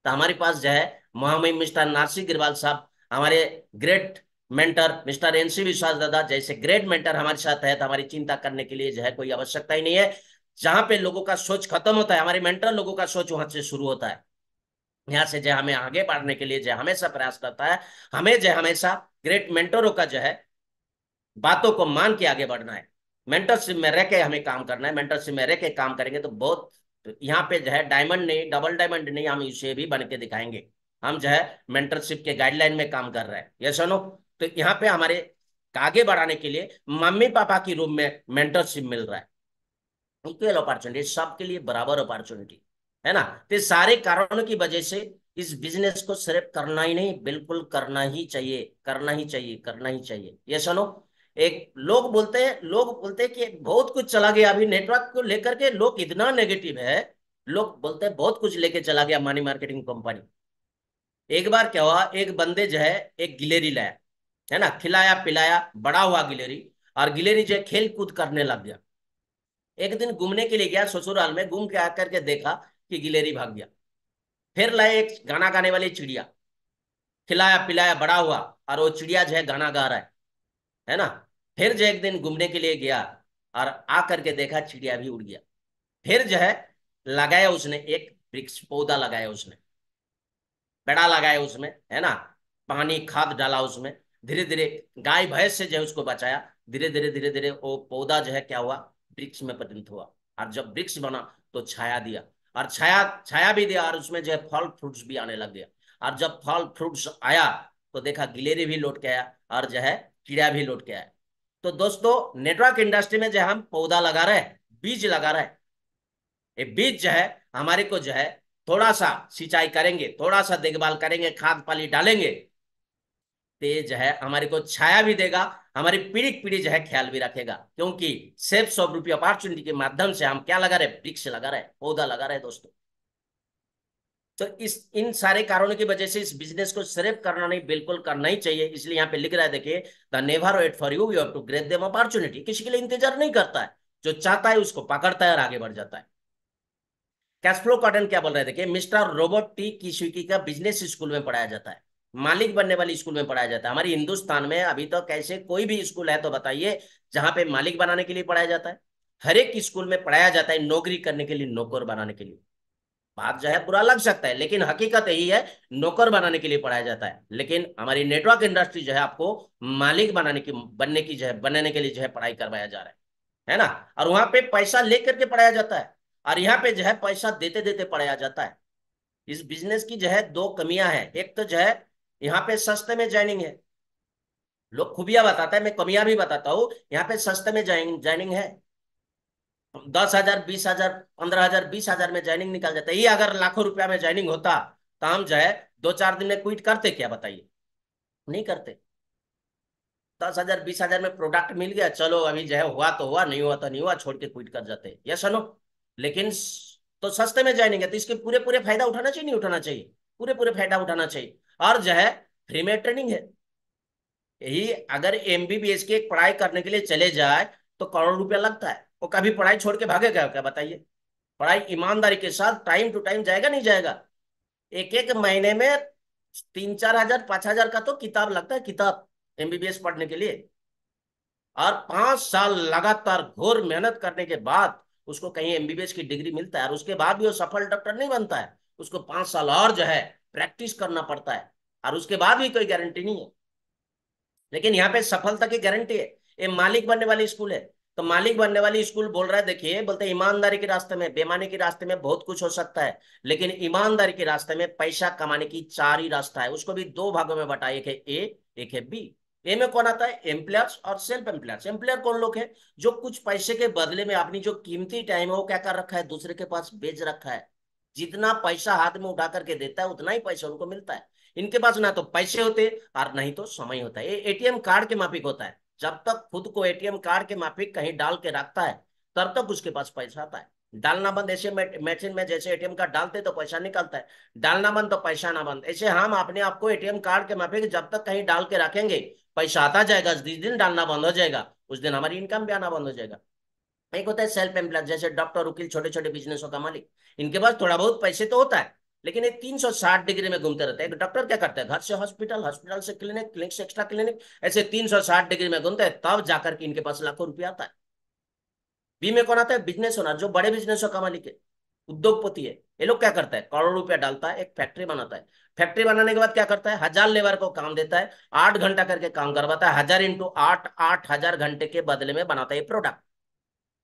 तो हमारे पास जो है महामहिम मिस्टर नारसिंह गिरवाल साहब हमारे ग्रेट मेंटर मिस्टर एनसी विश्वास दादा जैसे ग्रेट मेंटर हमारे साथ है तो हमारी चिंता करने के लिए जो है कोई आवश्यकता ही नहीं है जहां पे लोगों का सोच खत्म होता है हमारे मेंटर लोगों का सोच वहां से शुरू होता है यहाँ से जो हमें आगे बढ़ने के लिए जो हमेशा प्रयास करता है हमें जो हमेशा ग्रेट मेंटोरों का जो है बातों को मान के आगे बढ़ना है मेंटरशिप में रह के हमें काम करना है मेंटरशिप में रह के काम करेंगे तो बहुत यहाँ पे जो है डायमंड नहीं डबल डायमंड नहीं हम इसे भी बन के दिखाएंगे हम जो है मेंटरशिप के गाइडलाइन में काम कर रहे हैं ये सुनो तो यहाँ पे हमारे आगे बढ़ाने के लिए मम्मी पापा की रूम में मेंटरशिप मिल रहा है इक्वल अपॉर्चुनिटी सबके लिए बराबर अपॉर्चुनिटी है ना तो सारे कारणों की वजह से इस बिजनेस को सिर्फ करना ही नहीं बिल्कुल करना ही चाहिए करना ही चाहिए करना ही चाहिए ये सुनो एक लोग बोलते हैं लोग बोलते हैं कि बहुत कुछ चला गया अभी नेटवर्क को लेकर के लोग इतना नेगेटिव है लोग बोलते हैं बहुत कुछ लेके चला गया मनी मार्केटिंग कंपनी एक बार क्या हुआ एक बंदे जो है एक गिलेरी लाया है ना खिलाया पिलाया बड़ा हुआ गिलेरी और गिलेरी जो है खेल कूद करने लग गया एक दिन घूमने के लिए गया ससुराल में घूम के आकर के देखा कि गिलेरी भाग गया फिर लाए एक गाना गाने वाली चिड़िया खिलाया पिलाया बड़ा हुआ और वो चिड़िया जो है गाना गा रहा है है ना फिर जो एक दिन घूमने के लिए गया और आकर के देखा चिड़िया भी उड़ गया फिर जो है लगाया उसने एक वृक्ष पौधा लगाया उसने पेड़ा लगाया उसमें है ना पानी खाद डाला उसमें धीरे धीरे गाय भैंस से जो है उसको बचाया धीरे धीरे धीरे धीरे वो पौधा जो है क्या हुआ वृक्ष में परिणत हुआ और जब वृक्ष बना तो छाया दिया और छाया छाया भी दिया और उसमें जो है फल फ्रूट्स भी आने लग गया और जब फल फ्रूट्स आया तो देखा गिलेरी भी लौट के आया और जो है कीड़ा भी लौट के आया तो दोस्तों नेटवर्क इंडस्ट्री में जो हम पौधा लगा रहे बीज लगा रहे ये बीज जो है हमारे को जो है थोड़ा सा सिंचाई करेंगे थोड़ा सा देखभाल करेंगे खाद पानी डालेंगे तेज तो जो है हमारे को छाया भी देगा हमारी पीढ़ी पीढ़ी जो है ख्याल भी रखेगा क्योंकि सेफ सौ रुपये अपॉर्चुनिटी के माध्यम से हम क्या लगा रहे वृक्ष लगा रहे पौधा लगा रहे दोस्तों तो इस इन सारे कारणों की वजह से इस बिजनेस को सिर्फ करना नहीं बिल्कुल करना ही चाहिए इसलिए यहाँ पे लिख रहा है देखिए they never wait for you you have to create them opportunity किसी के लिए इंतजार नहीं करता है जो चाहता है उसको पकड़ता है और आगे बढ़ जाता है फ्लो कॉटन क्या बोल रहे हैं देखिए मिस्टर रोबोट टी की का बिजनेस स्कूल में पढ़ाया जाता है मालिक बनने वाली स्कूल में पढ़ाया जाता है हमारे हिंदुस्तान में अभी तो कैसे कोई भी स्कूल है तो बताइए जहां पे मालिक बनाने के लिए पढ़ाया जाता है हर एक स्कूल में पढ़ाया जाता है नौकरी करने के लिए नौकर बनाने के लिए बात जो है बुरा लग सकता है लेकिन हकीकत यही है नौकर बनाने के लिए पढ़ाया जाता है लेकिन हमारी नेटवर्क इंडस्ट्री जो है आपको मालिक बनाने की बनने की जो है बनाने के लिए जो है पढ़ाई करवाया जा रहा है है ना और वहां पे पैसा लेकर के पढ़ाया जाता है और यहाँ पे जो है पैसा देते देते पढ़ाया जाता है इस बिजनेस की जो है दो कमियां है एक तो जो है यहाँ पे सस्ते में ज्वाइनिंग है लोग खुबिया बताता है मैं कमियां भी बताता हूँ यहाँ पे सस्ते में ज्वाइनिंग है दस हजार बीस हजार पंद्रह हजार बीस हजार में ज्वाइनिंग निकल जाता है ये अगर लाखों रुपया में ज्वाइनिंग होता तो हम जो है दो चार दिन में क्विट करते क्या बताइए नहीं करते दस हजार बीस हजार में प्रोडक्ट मिल गया चलो अभी जो है हुआ तो हुआ नहीं हुआ तो नहीं हुआ छोड़ के क्विट कर जाते ये सुनो लेकिन तो सस्ते में ज्वाइनिंग है तो इसके पूरे पूरे फायदा उठाना चाहिए नहीं उठाना चाहिए पूरे पूरे फायदा उठाना चाहिए और जो है फ्री में ट्रेनिंग है यही अगर एमबीबीएस की एक पढ़ाई करने के लिए चले जाए तो करोड़ रुपया लगता है वो कभी पढ़ाई छोड़ के भागेगा क्या बताइए पढ़ाई ईमानदारी के साथ टाइम टू टाइम जाएगा नहीं जाएगा एक एक महीने में तीन चार हजार पांच हजार का तो किताब लगता है किताब एमबीबीएस पढ़ने के लिए और पांच साल लगातार घोर मेहनत करने के बाद उसको कहीं एमबीबीएस की डिग्री मिलता है और उसके बाद भी वो सफल डॉक्टर नहीं बनता है उसको पांच साल और जो है प्रैक्टिस करना पड़ता है और उसके बाद भी कोई गारंटी नहीं है लेकिन यहाँ पे सफलता की गारंटी है ये मालिक बनने वाली स्कूल है तो मालिक बनने वाली स्कूल बोल रहा है देखिए बोलते ईमानदारी के रास्ते में बेमानी के रास्ते में बहुत कुछ हो सकता है लेकिन ईमानदारी के रास्ते में पैसा कमाने की चार ही रास्ता है उसको भी दो भागों में बटा एक है ए एक है बी ए में कौन आता है एम्प्लॉयर्स और सेल्फ एम्प्लॉयर्स एम्प्लॉयर कौन लोग हैं जो कुछ पैसे के बदले में अपनी जो कीमती टाइम है वो क्या कर रखा है दूसरे के पास बेच रखा है जितना पैसा हाथ में उठा करके देता है उतना ही पैसा उनको मिलता है इनके पास ना तो पैसे होते और नहीं तो समय होता है एटीएम कार्ड के माफिक होता है जब तक खुद को एटीएम कार्ड के माफिक कहीं डाल के रखता है तब तक उसके पास पैसा आता है डालना बंद ऐसे मशीन में जैसे एटीएम कार्ड डालते तो पैसा निकलता है डालना बंद तो पैसा ना बंद ऐसे हम अपने आप को एटीएम कार्ड के माफिक जब तक कहीं डाल के रखेंगे पैसा आता जाएगा जिस दिन डालना बंद हो जाएगा उस दिन हमारी इनकम भी आना बंद हो जाएगा एक होता है सेल्फ एम्प्लॉय जैसे डॉक्टर वकील छोटे छोटे बिजनेसों का मालिक इनके पास थोड़ा बहुत पैसे तो होता है लेकिन ये 360 डिग्री में घूमते रहते हैं डॉक्टर क्या करते हैं घर से हॉस्पिटल हॉस्पिटल से क्लिनिक क्लिनिक से एक्स्ट्रा क्लिनिक ऐसे 360 डिग्री में घूमते हैं तब जाकर के इनके पास लाखों रुपया आता है बीमे कौन आता है बिजनेस ओनर जो बड़े बिजनेसों का मालिक है उद्योगपति है ये लोग क्या करता है करोड़ रुपया डालता है एक फैक्ट्री बनाता है फैक्ट्री बनाने के बाद क्या करता है हजार लेबर को काम देता है आठ घंटा करके काम करवाता है हजार इंटू आठ आठ हजार घंटे के बदले में बनाता है प्रोडक्ट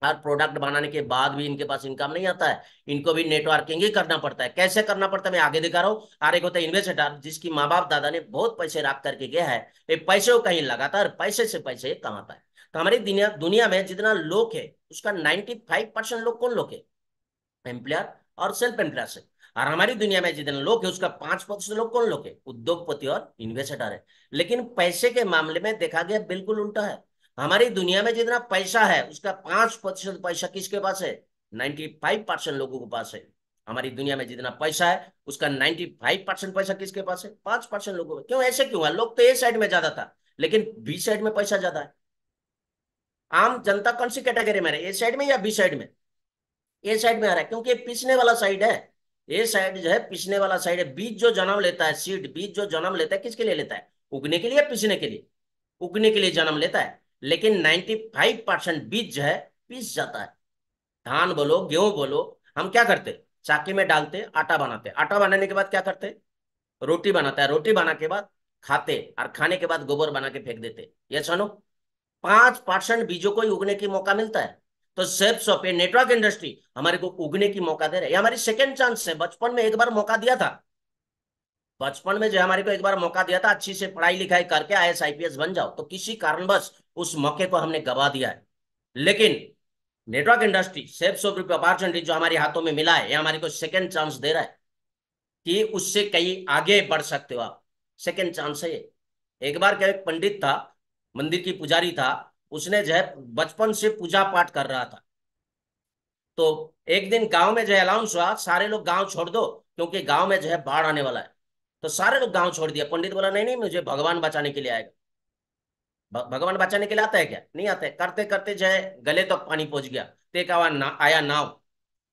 और प्रोडक्ट बनाने के बाद भी इनके पास इनकम नहीं आता है इनको भी नेटवर्किंग ही करना पड़ता है कैसे करना पड़ता है मैं आगे दिखा रहा हूँ और एक होता है इन्वेस्टर जिसकी माँ बाप दादा ने बहुत पैसे राख करके गया है ये पैसे कहीं लगाता है और पैसे से पैसे कमाता है तो हमारी दुनिया दुनिया में जितना लोग है उसका नाइन्टी फाइव परसेंट लोग कौन लोग है एम्प्लॉयर और सेल्फ एम्प्लॉयर से और हमारी दुनिया में जितने लोग है उसका पांच प्रतिशत लोग कौन लोग है उद्योगपति और इन्वेस्टर है लेकिन पैसे के मामले में देखा गया बिल्कुल उल्टा है हमारी दुनिया में जितना पैसा है उसका पांच प्रतिशत पैसा किसके पास है नाइन्टी फाइव परसेंट लोगों के पास है हमारी दुनिया में जितना पैसा है उसका नाइन्टी फाइव परसेंट पैसा किसके पास है पांच परसेंट लोगों में क्यों ऐसे क्यों है लोग तो ए साइड में ज्यादा था लेकिन बी साइड में पैसा ज्यादा है आम जनता कौन सी कैटेगरी में ए साइड में या बी साइड में ए साइड में आ रहा है क्योंकि पिछने वाला साइड है ए साइड जो है पिछने वाला साइड है बीज जो जन्म लेता है सीड बीज जो जन्म लेता है किसके लिए लेता है उगने के लिए पिछने के लिए उगने के लिए जन्म लेता है लेकिन 95 परसेंट बीज जो है पीस जाता है धान बोलो गेहूं बोलो हम क्या करते चाकी में डालते आटा बनाते आटा बनाने के बाद क्या करते रोटी बनाता है रोटी बना के बाद खाते और खाने के बाद गोबर बना के फेंक देते ये सुनो पांच परसेंट बीजों को उगने की मौका मिलता है तो सेफ सॉप नेटवर्क इंडस्ट्री हमारे को उगने की मौका दे रहे ये हमारी सेकेंड चांस है बचपन में एक बार मौका दिया था बचपन में जो हमारे को एक बार मौका दिया था अच्छी से पढ़ाई लिखाई करके आई एस बन जाओ तो किसी कारणवश उस मौके को हमने गवा दिया है लेकिन network industry safe safes of opportunity जो हमारे हाथों में मिला है ये हमारे को सेकंड चांस दे रहा है कि उससे कहीं आगे बढ़ सकते हो आप सेकेंड चांस है एक बार क्या एक पंडित था मंदिर की पुजारी था उसने जो है बचपन से पूजा पाठ कर रहा था तो एक दिन गांव में जो है अलाउंस हुआ सारे लोग गांव छोड़ दो क्योंकि गांव में जो है बाढ़ आने वाला है तो सारे लोग गांव छोड़ दिया पंडित बोला नहीं नहीं मुझे भगवान बचाने के लिए आएगा भगवान बचाने के लिए आता है क्या नहीं आता है करते करते जो है गले तक तो पानी पहुंच गया तो का ना, आया नाव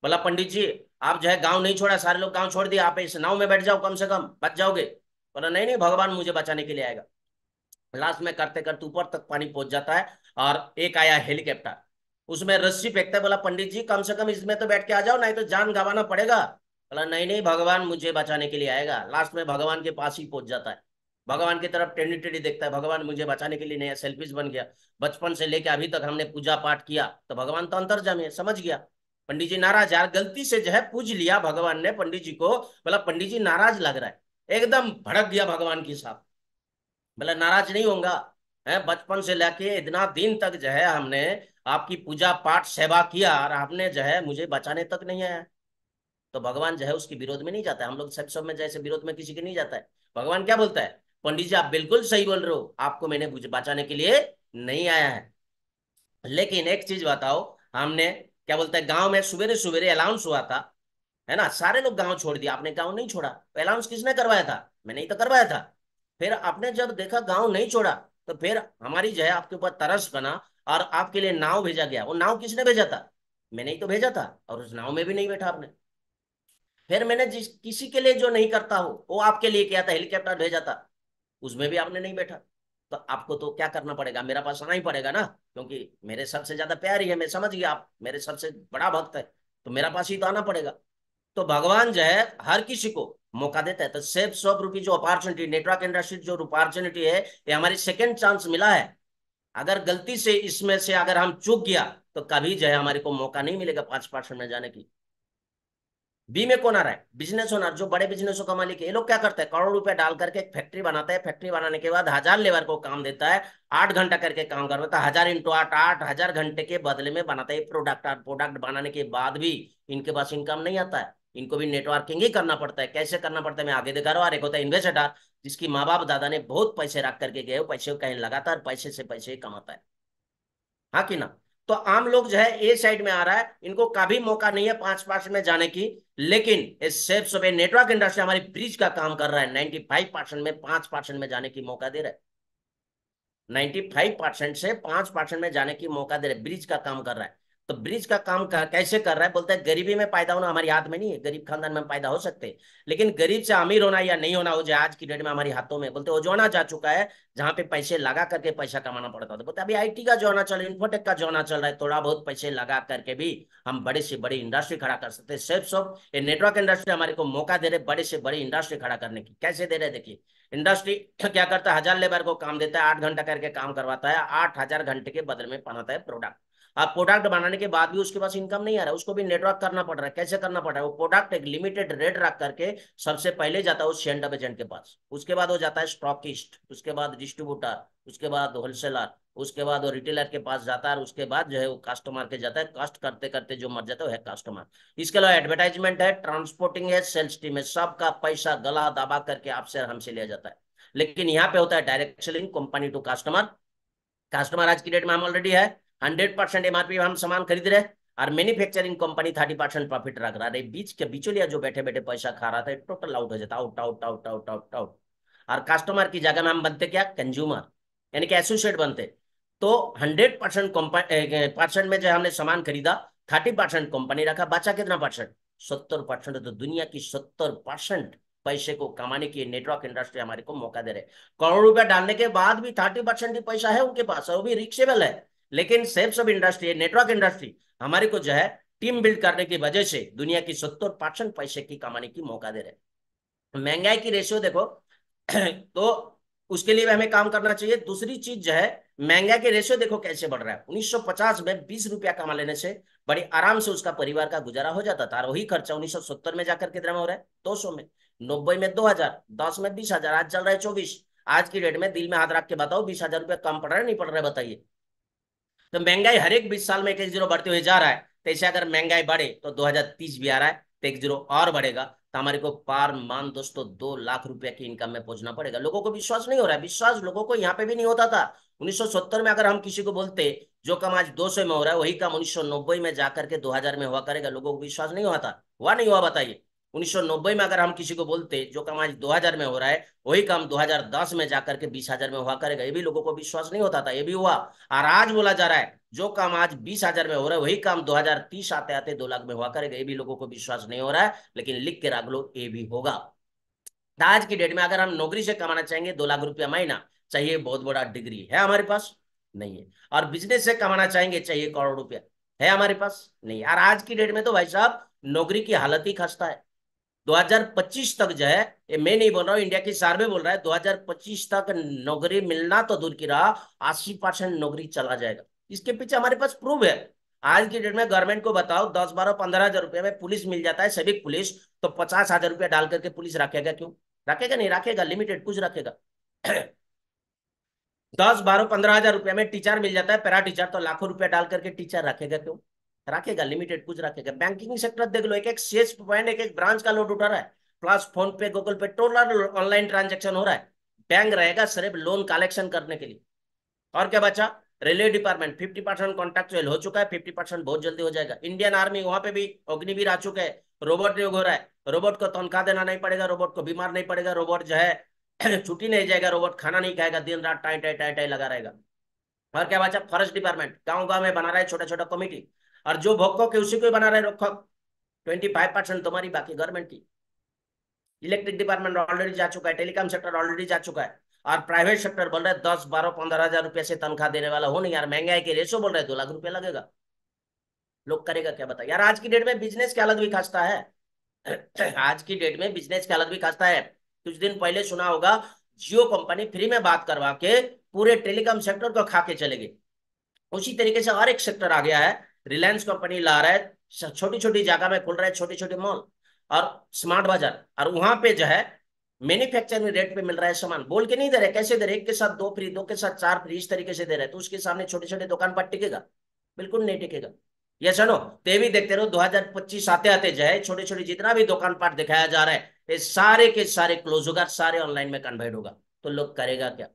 बोला पंडित जी आप जो है गांव नहीं छोड़ा सारे लोग गांव छोड़ दिया आप इस नाव में बैठ जाओ कम से कम बच जाओगे बोला नहीं नहीं भगवान मुझे बचाने के लिए आएगा लास्ट में करते करते ऊपर तक पानी पहुंच जाता है और एक आया हेलीकॉप्टर उसमें रस्सी फेंकता है बोला पंडित जी कम से कम इसमें तो बैठ के आ जाओ नहीं तो जान गंवाना पड़ेगा बोला नहीं नहीं भगवान मुझे बचाने के लिए आएगा लास्ट में भगवान के पास ही पहुंच जाता है भगवान की तरफ टेंडिटेडी देखता है भगवान मुझे बचाने के लिए नहीं सेल्फिश बन गया बचपन से लेके अभी तक हमने पूजा पाठ किया तो भगवान तो अंतर जमे समझ गया पंडित जी नाराज यार गलती से जो है पूज लिया भगवान ने पंडित जी को बोला पंडित जी नाराज लग रहा है एकदम भड़क दिया भगवान के साथ बोला नाराज नहीं होगा है बचपन से लेके इतना दिन तक जो है हमने आपकी पूजा पाठ सेवा किया और आपने जो है मुझे बचाने तक नहीं आया तो भगवान जो है उसके विरोध में नहीं जाता है हम लोग सब सब में जैसे विरोध में किसी के नहीं जाता है भगवान क्या बोलता है पंडित जी आप बिल्कुल सही बोल रहे हो आपको मैंने बचाने के लिए नहीं आया है लेकिन एक चीज बताओ हमने क्या बोलते हैं गांव में सुबेरे सवेरे अलाउंस हुआ था है ना सारे लोग गांव छोड़ दिया आपने गांव नहीं छोड़ा अलाउंस तो किसने करवाया था मैंने ही तो करवाया था फिर आपने जब देखा गांव नहीं छोड़ा तो फिर हमारी जो है आपके ऊपर तरस बना और आपके लिए नाव भेजा गया वो नाव किसने भेजा था मैंने ही तो भेजा था और उस नाव में भी नहीं बैठा आपने फिर मैंने जिस किसी के लिए जो नहीं करता हो वो आपके लिए किया था हेलीकॉप्टर भेजा था उसमें भी आपने नहीं बैठा तो आपको तो क्या करना पड़ेगा मेरा पास आना ही पड़ेगा ना क्योंकि मेरे सबसे ज्यादा प्यारी है मैं समझ गया आप मेरे सबसे बड़ा भक्त है तो मेरा पास ही तो आना पड़ेगा तो भगवान जो है हर किसी को मौका देता है तो सेफ सॉप रूपी जो अपॉर्चुनिटी नेटवर्क इंडस्ट्री जो अपॉर्चुनिटी है ये हमारी सेकेंड चांस मिला है अगर गलती से इसमें से अगर हम चूक गया तो कभी जो है हमारे को मौका नहीं मिलेगा पांच पार्सेंट में जाने की बी में कौन आ रहा है बिजनेस ओनर जो बड़े बिजनेसों का मालिक है ये लोग क्या करते हैं करोड़ रुपए डाल करके एक फैक्ट्री बनाता है फैक्ट्री बनाने के बाद हजार लेबर को काम देता है आठ घंटा करके काम करवाता है मतलब हजार इंटू आठ आठ हजार घंटे के बदले में बनाता है प्रोडक्ट प्रोडक्ट बनाने के बाद भी इनके पास इनकम नहीं आता है इनको भी नेटवर्किंग ही करना पड़ता है कैसे करना पड़ता है मैं आगे दिखा रहा हूँ और एक होता है इन्वेस्टर जिसकी माँ बाप दादा ने बहुत पैसे रख करके गए पैसे कहीं लगातार पैसे से पैसे कमाता है हाँ कि ना तो आम लोग जो है ए साइड में आ रहा है इनको कभी मौका नहीं है पांच पार्सेंट में जाने की लेकिन नेटवर्क इंडस्ट्री हमारी ब्रिज का काम कर रहा है नाइन्टी फाइव परसेंट में पांच परसेंट में जाने की मौका दे रहा है नाइन्टी फाइव परसेंट से पांच परसेंट में जाने की मौका दे रहा है ब्रिज का काम कर रहा है तो ब्रिज का काम कैसे कर रहा है बोलता है गरीबी में पैदा होना हमारी हाथ में नहीं है गरीब खानदान में पैदा हो सकते लेकिन गरीब से अमीर होना या नहीं होना हो जाए आज की डेट में हमारे हाथों में बोलते ओजोना जा चुका है जहां पे पैसे लगा करके पैसा कमाना पड़ता था तो बोलते अभी आई का जो चल रहा है इन्फोटेक का जो चल रहा है थोड़ा बहुत पैसे लगा करके भी हम बड़े से बड़ी इंडस्ट्री खड़ा कर सकते हैं सेफ ये नेटवर्क इंडस्ट्री हमारे को मौका दे रहे बड़े से बड़ी इंडस्ट्री खड़ा करने की कैसे दे रहे देखिए इंडस्ट्री क्या करता है हजार लेबर को काम देता है आठ घंटा करके काम करवाता है आठ हजार घंटे के बदले में बनाता है प्रोडक्ट आप प्रोडक्ट बनाने के बाद भी उसके पास इनकम नहीं आ रहा है उसको भी नेटवर्क करना पड़ रहा है कैसे करना पड़ रहा है वो प्रोडक्ट एक लिमिटेड रेट रख करके सबसे पहले जाता है उस सेंडअप एजेंट के पास उसके बाद वो जाता है स्टॉकिस्ट उसके बाद डिस्ट्रीब्यूटर उसके बाद होलसेलर उसके बाद वो रिटेलर के पास जाता है उसके बाद जो है वो कस्टमर के जाता है कस्ट करते करते जो मर जाता है कस्टमर इसके अलावा एडवर्टाइजमेंट है ट्रांसपोर्टिंग है सेल्स टीम है सबका पैसा गला दबा करके आपसे हमसे लिया जाता है लेकिन यहाँ पे होता है direct selling company to customer customer आज की डेट में हम ऑलरेडी है हंड्रेड परसेंट एमआरपी हम सामान खरीद रहे और manufacturing company thirty percent profit रख रहा है बीच के बिचौलिया जो बैठे बैठे पैसा खा रहा था टोटल आउट हो जाता out out out out out out और कस्टमर की जगह में हम बनते क्या कंज्यूमर यानी कि एसोसिएट बनते तो हंड्रेड परसेंट परसेंट में जो हमने सामान खरीदा थर्टी परसेंट कंपनी रखा बचा कितना परसेंट सत्तर परसेंट तो दुनिया की सत्तर परसेंट पैसे को कमाने की नेटवर्क इंडस्ट्री हमारे को मौका दे रहे करोड़ रुपया डालने के बाद भी थर्टी परसेंट ही पैसा है उनके पास वो भी रिक्शेबल है लेकिन sales of industry network industry हमारे को जो है टीम बिल्ड करने की वजह से दुनिया की सत्तर परसेंट पैसे की कमाने की मौका दे रहे महंगाई की रेशियो देखो तो उसके लिए हमें काम करना चाहिए दूसरी चीज जो है महंगाई के रेशियो देखो कैसे बढ़ रहा है 1950 में 20 रुपया कमा लेने से बड़ी आराम से उसका परिवार का गुजारा हो जाता था और वही खर्चा 1970 में जाकर कितना में हो रहा है 200 में नब्बे में 2000 10 में 20000 आज चल रहा है 24 आज की डेट में दिल में हाथ रख के बताओ बीस हजार रुपया कम पड़ रहा है नहीं पड़ रहा है बताइए तो महंगाई हर एक बीस साल में एक एक जीरो बढ़ते हुए जा रहा है तो ऐसे अगर महंगाई बढ़े तो 2030 भी आ रहा है तो एक जीरो और बढ़ेगा तो हमारे को पार मान दोस्तों दो लाख रुपया की इनकम में पहुंचना पड़ेगा लोगों को विश्वास नहीं हो रहा है विश्वास लोगों को यहाँ पे भी नहीं होता था सत्तर में अगर हम किसी को बोलते जो काम आज सौ में हो रहा है वही काम नब्बे में जाकर के हजार में हुआ करेगा लोगों को विश्वास नहीं हुआ था हुआ नहीं हुआ बताइए 1990 में अगर हम किसी को बोलते जो काम आज 2000 में हो रहा है वही काम 2010 में जाकर के 20000 में हुआ करेगा ये भी लोगों को विश्वास नहीं होता था ये भी हुआ और आज बोला जा रहा है जो काम आज 20000 में हो रहा है वही काम 2030 आते आते दो लाख में हुआ करेगा ये भी लोगों को विश्वास नहीं हो रहा है लेकिन लिख के रख लो ये भी होगा तो आज की डेट में अगर हम नौकरी से कमाना चाहेंगे दो लाख रुपया महीना चाहिए बहुत बड़ा डिग्री है हमारे पास नहीं है और बिजनेस से कमाना चाहेंगे चाहिए करोड़ रुपया है हमारे पास नहीं और आज की डेट में तो भाई साहब नौकरी की हालत ही खस्ता है 2025 तक जो है ये मैं नहीं बोल रहा हूँ इंडिया की सर्वे बोल रहा है 2025 तक नौकरी मिलना तो दूर की रहा 80 परसेंट नौकरी चला जाएगा इसके पीछे हमारे पास प्रूफ है आज की डेट में गवर्नमेंट को बताओ दस बारह पंद्रह हजार रुपये में पुलिस मिल जाता है सभी पुलिस तो पचास हजार रुपया डाल करके पुलिस रखेगा क्यों रखेगा नहीं रखेगा लिमिटेड कुछ रखेगा दस बारह पंद्रह हजार रुपया में टीचर मिल जाता है पैरा टीचर तो लाखों रुपया डाल करके टीचर रखेगा क्यों रखेगा लिमिटेड कुछ रखेगा बैंकिंग सेक्टर देख लो एक एक सेल्स पॉइंट एक एक ब्रांच का लोड उठा रहा है plus PhonePe Google Pay total online transaction हो रहा है बैंक रहेगा सिर्फ लोन कलेक्शन करने के लिए और क्या बचा railway department fifty percent contractual हो चुका है फिफ्टी परसेंट बहुत जल्दी हो जाएगा इंडियन आर्मी वहां पे भी अग्निवीर आ चुके हैं रोबोट योग हो रहा है रोबोट को तनखा देना नहीं पड़ेगा रोबोट को बीमार नहीं पड़ेगा रोबोट जो है छुट्टी नहीं जाएगा रोबोट खाना नहीं खाएगा दिन रात टाई टाई टाई टाई लगा रहेगा और क्या बचा फॉरेस्ट डिपार्टमेंट गाँव गाँव में बना रहा है छोटा छोटा कमेटी और जो भोग को के उसी को बना रहे रखो ट्वेंटी फाइव परसेंट तुम्हारी बाकी गवर्नमेंट की इलेक्ट्रिक डिपार्टमेंट ऑलरेडी जा चुका है टेलीकॉम सेक्टर ऑलरेडी जा चुका है और प्राइवेट सेक्टर बोल रहे हैं दस बारह पंद्रह हजार रुपये से तनख्वाह देने वाला हो नहीं यार महंगाई के रेशो बोल रहे दो लाख रुपया लगेगा लोग करेगा क्या बताओ यार आज की डेट में बिजनेस की हालत भी खासता है आज की डेट में बिजनेस की हालत भी खासता है कुछ दिन पहले सुना होगा जियो कंपनी फ्री में बात करवा के पूरे टेलीकॉम सेक्टर को खा के चलेगी उसी तरीके से हर एक सेक्टर आ गया है रिलायंस कंपनी ला रहा है छोटी छोटी जगह में खुल रहा है छोटे छोटे मॉल और स्मार्ट बाजार और वहां पे जो है मैन्युफैक्चरिंग रेट पे मिल रहा है सामान बोल के नहीं दे रहे कैसे दे रहे एक के साथ दो फ्री दो के साथ चार फ्री इस तरीके से दे रहे तो उसके सामने छोटे छोटे दुकान पर टिकेगा बिल्कुल नहीं टिकेगा ये सुनो ते भी देखते रहो 2025 आते आते जो है छोटे छोटे जितना भी दुकान पाट दिखाया जा रहा है ये सारे के सारे क्लोज होगा सारे ऑनलाइन में कन्वर्ट होगा तो लोग करेगा क्या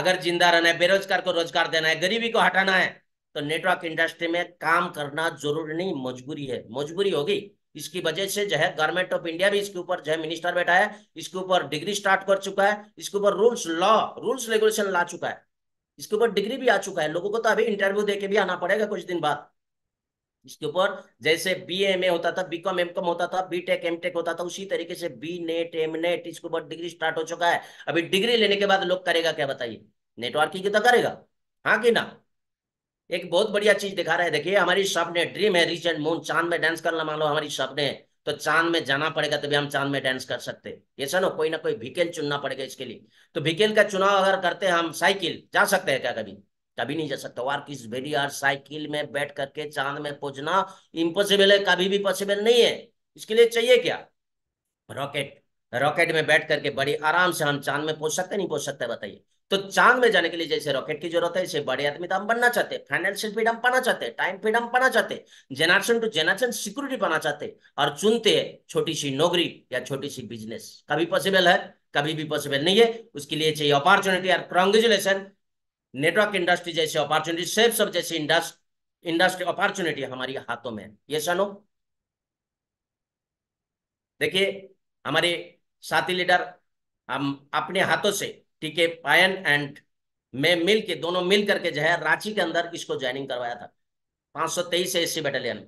अगर जिंदा रहना है बेरोजगार को रोजगार देना है गरीबी को हटाना है तो नेटवर्क इंडस्ट्री में काम करना जरूरी नहीं मजबूरी है मजबूरी होगी इसकी वजह से जो है गवर्नमेंट ऑफ इंडिया भी इसके ऊपर जो है मिनिस्टर बैठा है इसके ऊपर डिग्री स्टार्ट कर चुका है इसके ऊपर रूल्स लॉ रूल्स रेगुलेशन ला चुका है इसके ऊपर डिग्री भी आ चुका है लोगों को तो अभी इंटरव्यू देके भी आना पड़ेगा कुछ दिन बाद इसके ऊपर जैसे बी एम ए होता था बी कॉम एम कॉम होता था बी एम टेक होता था उसी तरीके से बी नेट एम नेट इसके ऊपर डिग्री स्टार्ट हो चुका है अभी डिग्री लेने के बाद लोग करेगा क्या बताइए नेटवर्किंग तो करेगा हाँ कि ना एक बहुत बढ़िया चीज दिखा रहा है देखिए हमारी सपने ड्रीम है रिच एंड मून चांद में डांस करना मान लो हमारी सपने तो चांद में जाना पड़ेगा तभी हम चांद में डांस कर सकते हैं ये सर कोई ना कोई व्हीकेल चुनना पड़ेगा इसके लिए तो व्हीकेल का चुनाव अगर करते हैं हम साइकिल जा सकते हैं क्या कभी कभी नहीं जा सकते वर्क इज वेरी आर साइकिल में बैठ करके चांद में पहुंचना इम्पोसिबल है कभी भी पॉसिबल नहीं है इसके लिए चाहिए क्या रॉकेट रॉकेट में बैठ करके बड़ी आराम से हम चांद में पहुंच सकते नहीं पहुंच सकते बताइए तो चांद में जाने के लिए जैसे रॉकेट की जरूरत है ऐसे बड़े आदमी तो हम बनना चाहते हैं फाइनेंशियल फ्रीडम पाना चाहते हैं टाइम फ्रीडम पाना चाहते हैं जेनरेशन टू जेनरेशन सिक्योरिटी पाना चाहते और चुनते हैं छोटी सी नौकरी या छोटी सी बिजनेस कभी पॉसिबल है कभी भी पॉसिबल नहीं है उसके लिए चाहिए अपॉर्चुनिटी और कॉन्ग्रेचुलेसन नेटवर्क इंडस्ट्री जैसे अपॉर्चुनिटी सेफ सब जैसे इंडस्ट्री इंडस्ट्री अपॉर्चुनिटी हमारी हाथों में है ये सनो देखिए हमारे साथी लीडर हम अपने हाथों से है पायन एंड में मिल के दोनों मिल करके जो है रांची के अंदर इसको ज्वाइनिंग करवाया था पांच सौ तेईस से इसी बटालियन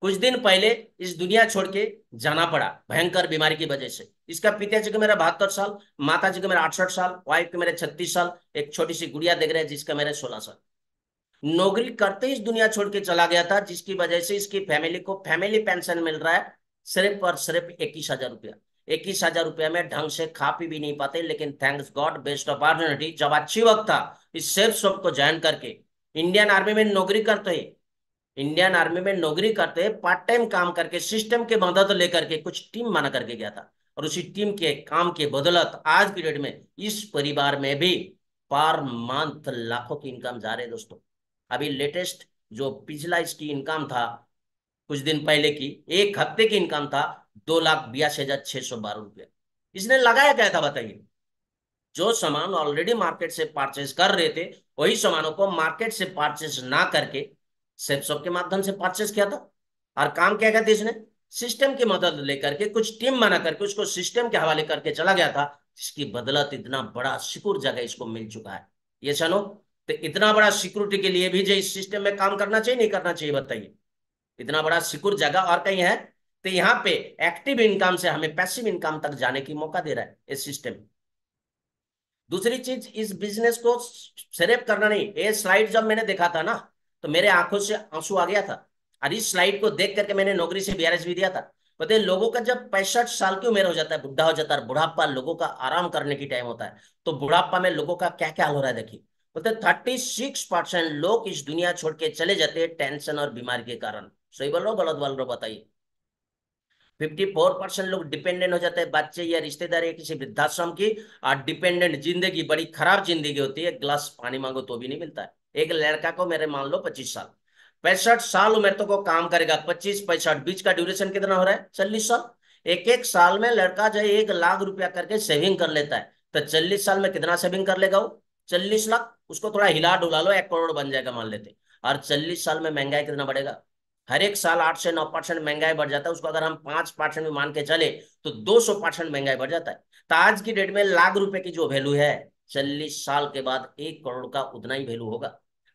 कुछ दिन पहले इस दुनिया छोड़ के जाना पड़ा भयंकर बीमारी की वजह से इसका पिताजी को मेरा बहत्तर साल माता जी को मेरा अड़सठ साल वाइफ को मेरे छत्तीस साल एक छोटी सी गुड़िया देख रहे हैं जिसका मेरे सोलह साल नौकरी करते ही इस दुनिया छोड़ के चला गया था जिसकी वजह से इसकी फैमिली को फैमिली पेंशन मिल रहा है सिर्फ और सिर्फ इक्कीस हजार रुपया इक्कीस हजार रुपया में ढंग से खा पी भी नहीं पाते लेकिन थैंक्स गॉड बेस्ट अपॉर्चुनिटी जब अच्छी वक्त था इस सेफ शॉप को ज्वाइन करके इंडियन आर्मी में नौकरी करते है इंडियन आर्मी में नौकरी करते है पार्ट टाइम काम करके सिस्टम के मदद लेकर के कुछ टीम बना करके गया था और उसी टीम के काम के बदौलत आज की डेट में इस परिवार में भी पर मंथ लाखों की इनकम जा रहे दोस्तों अभी लेटेस्ट जो पिछला इसकी इनकम था कुछ दिन पहले की एक हफ्ते की इनकम था दो लाख बयासी हजार छह सौ बारह रुपया इसने लगाया क्या था बताइए जो सामान ऑलरेडी मार्केट से परचेज कर रहे थे वही सामानों को मार्केट से परचेज ना करके सेफ के माध्यम से परचेज किया था और काम क्या कहते इसने सिस्टम की मदद लेकर के कुछ टीम बना करके उसको सिस्टम के हवाले करके चला गया था जिसकी बदलत इतना बड़ा सिक्योर जगह इसको मिल चुका है ये सनो तो इतना बड़ा सिक्योरिटी के लिए भी जो इस सिस्टम में काम करना चाहिए नहीं करना चाहिए बताइए इतना बड़ा सिक्योर जगह और कहीं है तो यहाँ पे एक्टिव इनकम से हमें पैसिव इनकम तक जाने की मौका दे रहा है इस सिस्टम दूसरी चीज इस बिजनेस को सेरेप करना नहीं ये स्लाइड जब मैंने देखा था ना तो मेरे आंखों से आंसू आ गया था और इस स्लाइड को देख करके मैंने नौकरी से बीआरएस भी दिया था पता है लोगों का जब पैंसठ साल की उम्र हो जाता है बुढ़ा हो जाता है बुढ़ापा लोगों का आराम करने की टाइम होता है तो बुढ़ापा में लोगों का क्या क्या हो रहा है देखिए बोलते थर्टी सिक्स परसेंट लोग इस दुनिया छोड़ के चले जाते हैं टेंशन और बीमारी के कारण सही बोल रहा हूँ बोल रहा हूँ बताइए फिफ्टी फोर परसेंट लोग डिपेंडेंट हो जाते हैं बच्चे या रिश्तेदार या किसी वृद्धाश्रम की और डिपेंडेंट जिंदगी बड़ी खराब जिंदगी होती है ग्लास पानी मांगो तो भी नहीं मिलता है एक लड़का को मेरे मान लो पच्चीस साल पैंसठ साल उम्र तो को काम करेगा पच्चीस पैंसठ बीच का ड्यूरेशन कितना हो रहा है चालीस साल एक एक साल में लड़का जो है एक लाख रुपया करके सेविंग कर लेता है तो चालीस साल में कितना सेविंग कर लेगा वो चालीस लाख उसको थोड़ा हिला डुला लो एक करोड़ बन जाएगा मान लेते और चालीस साल में महंगाई कितना बढ़ेगा हर एक साल आठ से नौ परसेंट महंगाई बढ़ जाता है उसको अगर हम पांच परसेंट भी मान के चले तो दो सौ परसेंट महंगाई बढ़ जाता है तो आज की डेट में लाख रुपए की जो वैल्यू है चालीस साल के बाद एक करोड़ का उतना ही वैल्यू होगा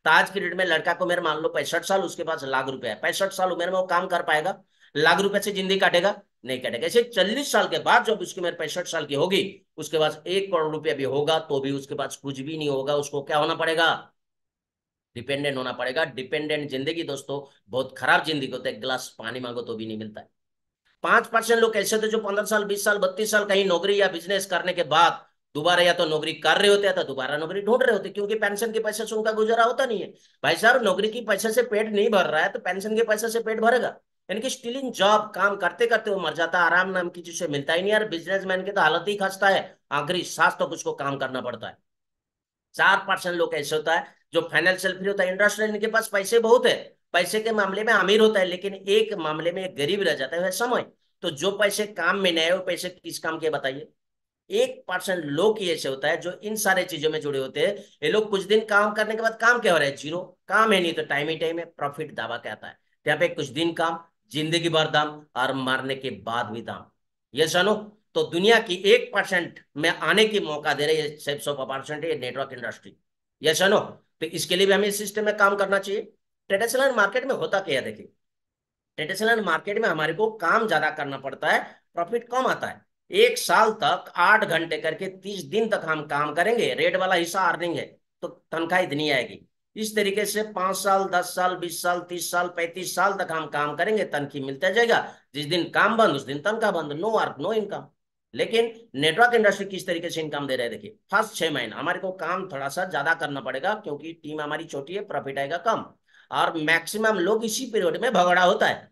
तो आज की डेट में लड़का को मेरे मान लो पैंसठ साल उसके पास लाख रुपए है पैंसठ साल उम्र में वो काम कर पाएगा लाख रुपए से जिंदगी काटेगा नहीं काटेगा ऐसे चालीस साल के बाद जब उसकी उम्र पैंसठ साल की होगी उसके पास एक करोड़ रुपया भी होगा तो भी उसके पास कुछ भी नहीं होगा उसको क्या होना पड़ेगा डिपेंडेंट होना पड़ेगा डिपेंडेंट जिंदगी दोस्तों बहुत खराब जिंदगी होता है एक गिलास पानी मांगो तो भी नहीं मिलता है पांच परसेंट लोग ऐसे थे जो पंद्रह साल बीस साल बत्तीस साल कहीं नौकरी या बिजनेस करने के बाद दोबारा या तो नौकरी कर रहे होते हैं तो दोबारा नौकरी ढूंढ रहे होते क्योंकि पेंशन के पैसे से उनका गुजारा होता नहीं है भाई साहब नौकरी की पैसे से पेट नहीं भर रहा है तो पेंशन के पैसे से पेट भरेगा यानी कि स्टिलिंग जॉब काम करते करते वो मर जाता आराम नाम की चीज से मिलता ही नहीं यार बिजनेसमैन की तो हालत ही खसता है आखिरी सांस तो कुछ को काम करना पड़ता है चार परसेंट लोग ऐसे होता है जो फाइनेंशियल फ्री होता है इंडस्ट्रियल इनके पास पैसे बहुत है पैसे के मामले में अमीर होता है लेकिन एक मामले में गरीब रह जाता है समय तो जो पैसे काम में नहीं वो पैसे किस काम के बताइए एक परसेंट लोग ऐसे होता है जो इन सारे चीजों में जुड़े होते हैं ये लोग कुछ दिन काम करने के बाद काम क्या हो रहा है जीरो काम है नहीं तो टाइम ही टाइम है प्रॉफिट दावा कहता है यहाँ पे कुछ दिन काम जिंदगी भर दाम और मारने के बाद भी दाम ये सुनो तो दुनिया की एक परसेंट में आने की मौका दे रही है नेटवर्क इंडस्ट्री ये सुनो तो इसके लिए भी हमें इस सिस्टम में काम करना चाहिए ट्रेडिशनल मार्केट में होता क्या है देखिए ट्रेडिशनल मार्केट में हमारे को काम ज्यादा करना पड़ता है प्रॉफिट कम आता है एक साल तक आठ घंटे करके तीस दिन तक हम काम करेंगे रेट वाला हिस्सा अर्निंग है तो तनख्वाह इतनी आएगी इस तरीके से पांच साल दस साल बीस साल तीस साल पैंतीस साल तक हम काम करेंगे तनखी मिलता जाएगा जिस दिन काम बंद उस दिन तनखा बंद नो वर्क नो इनकम लेकिन नेटवर्क इंडस्ट्री किस तरीके से इनकम दे रहे हैं देखिए फर्स्ट छह महीना हमारे को काम थोड़ा सा ज्यादा करना पड़ेगा क्योंकि टीम हमारी छोटी है प्रॉफिट आएगा कम और मैक्सिमम लोग इसी पीरियड में भगड़ा होता है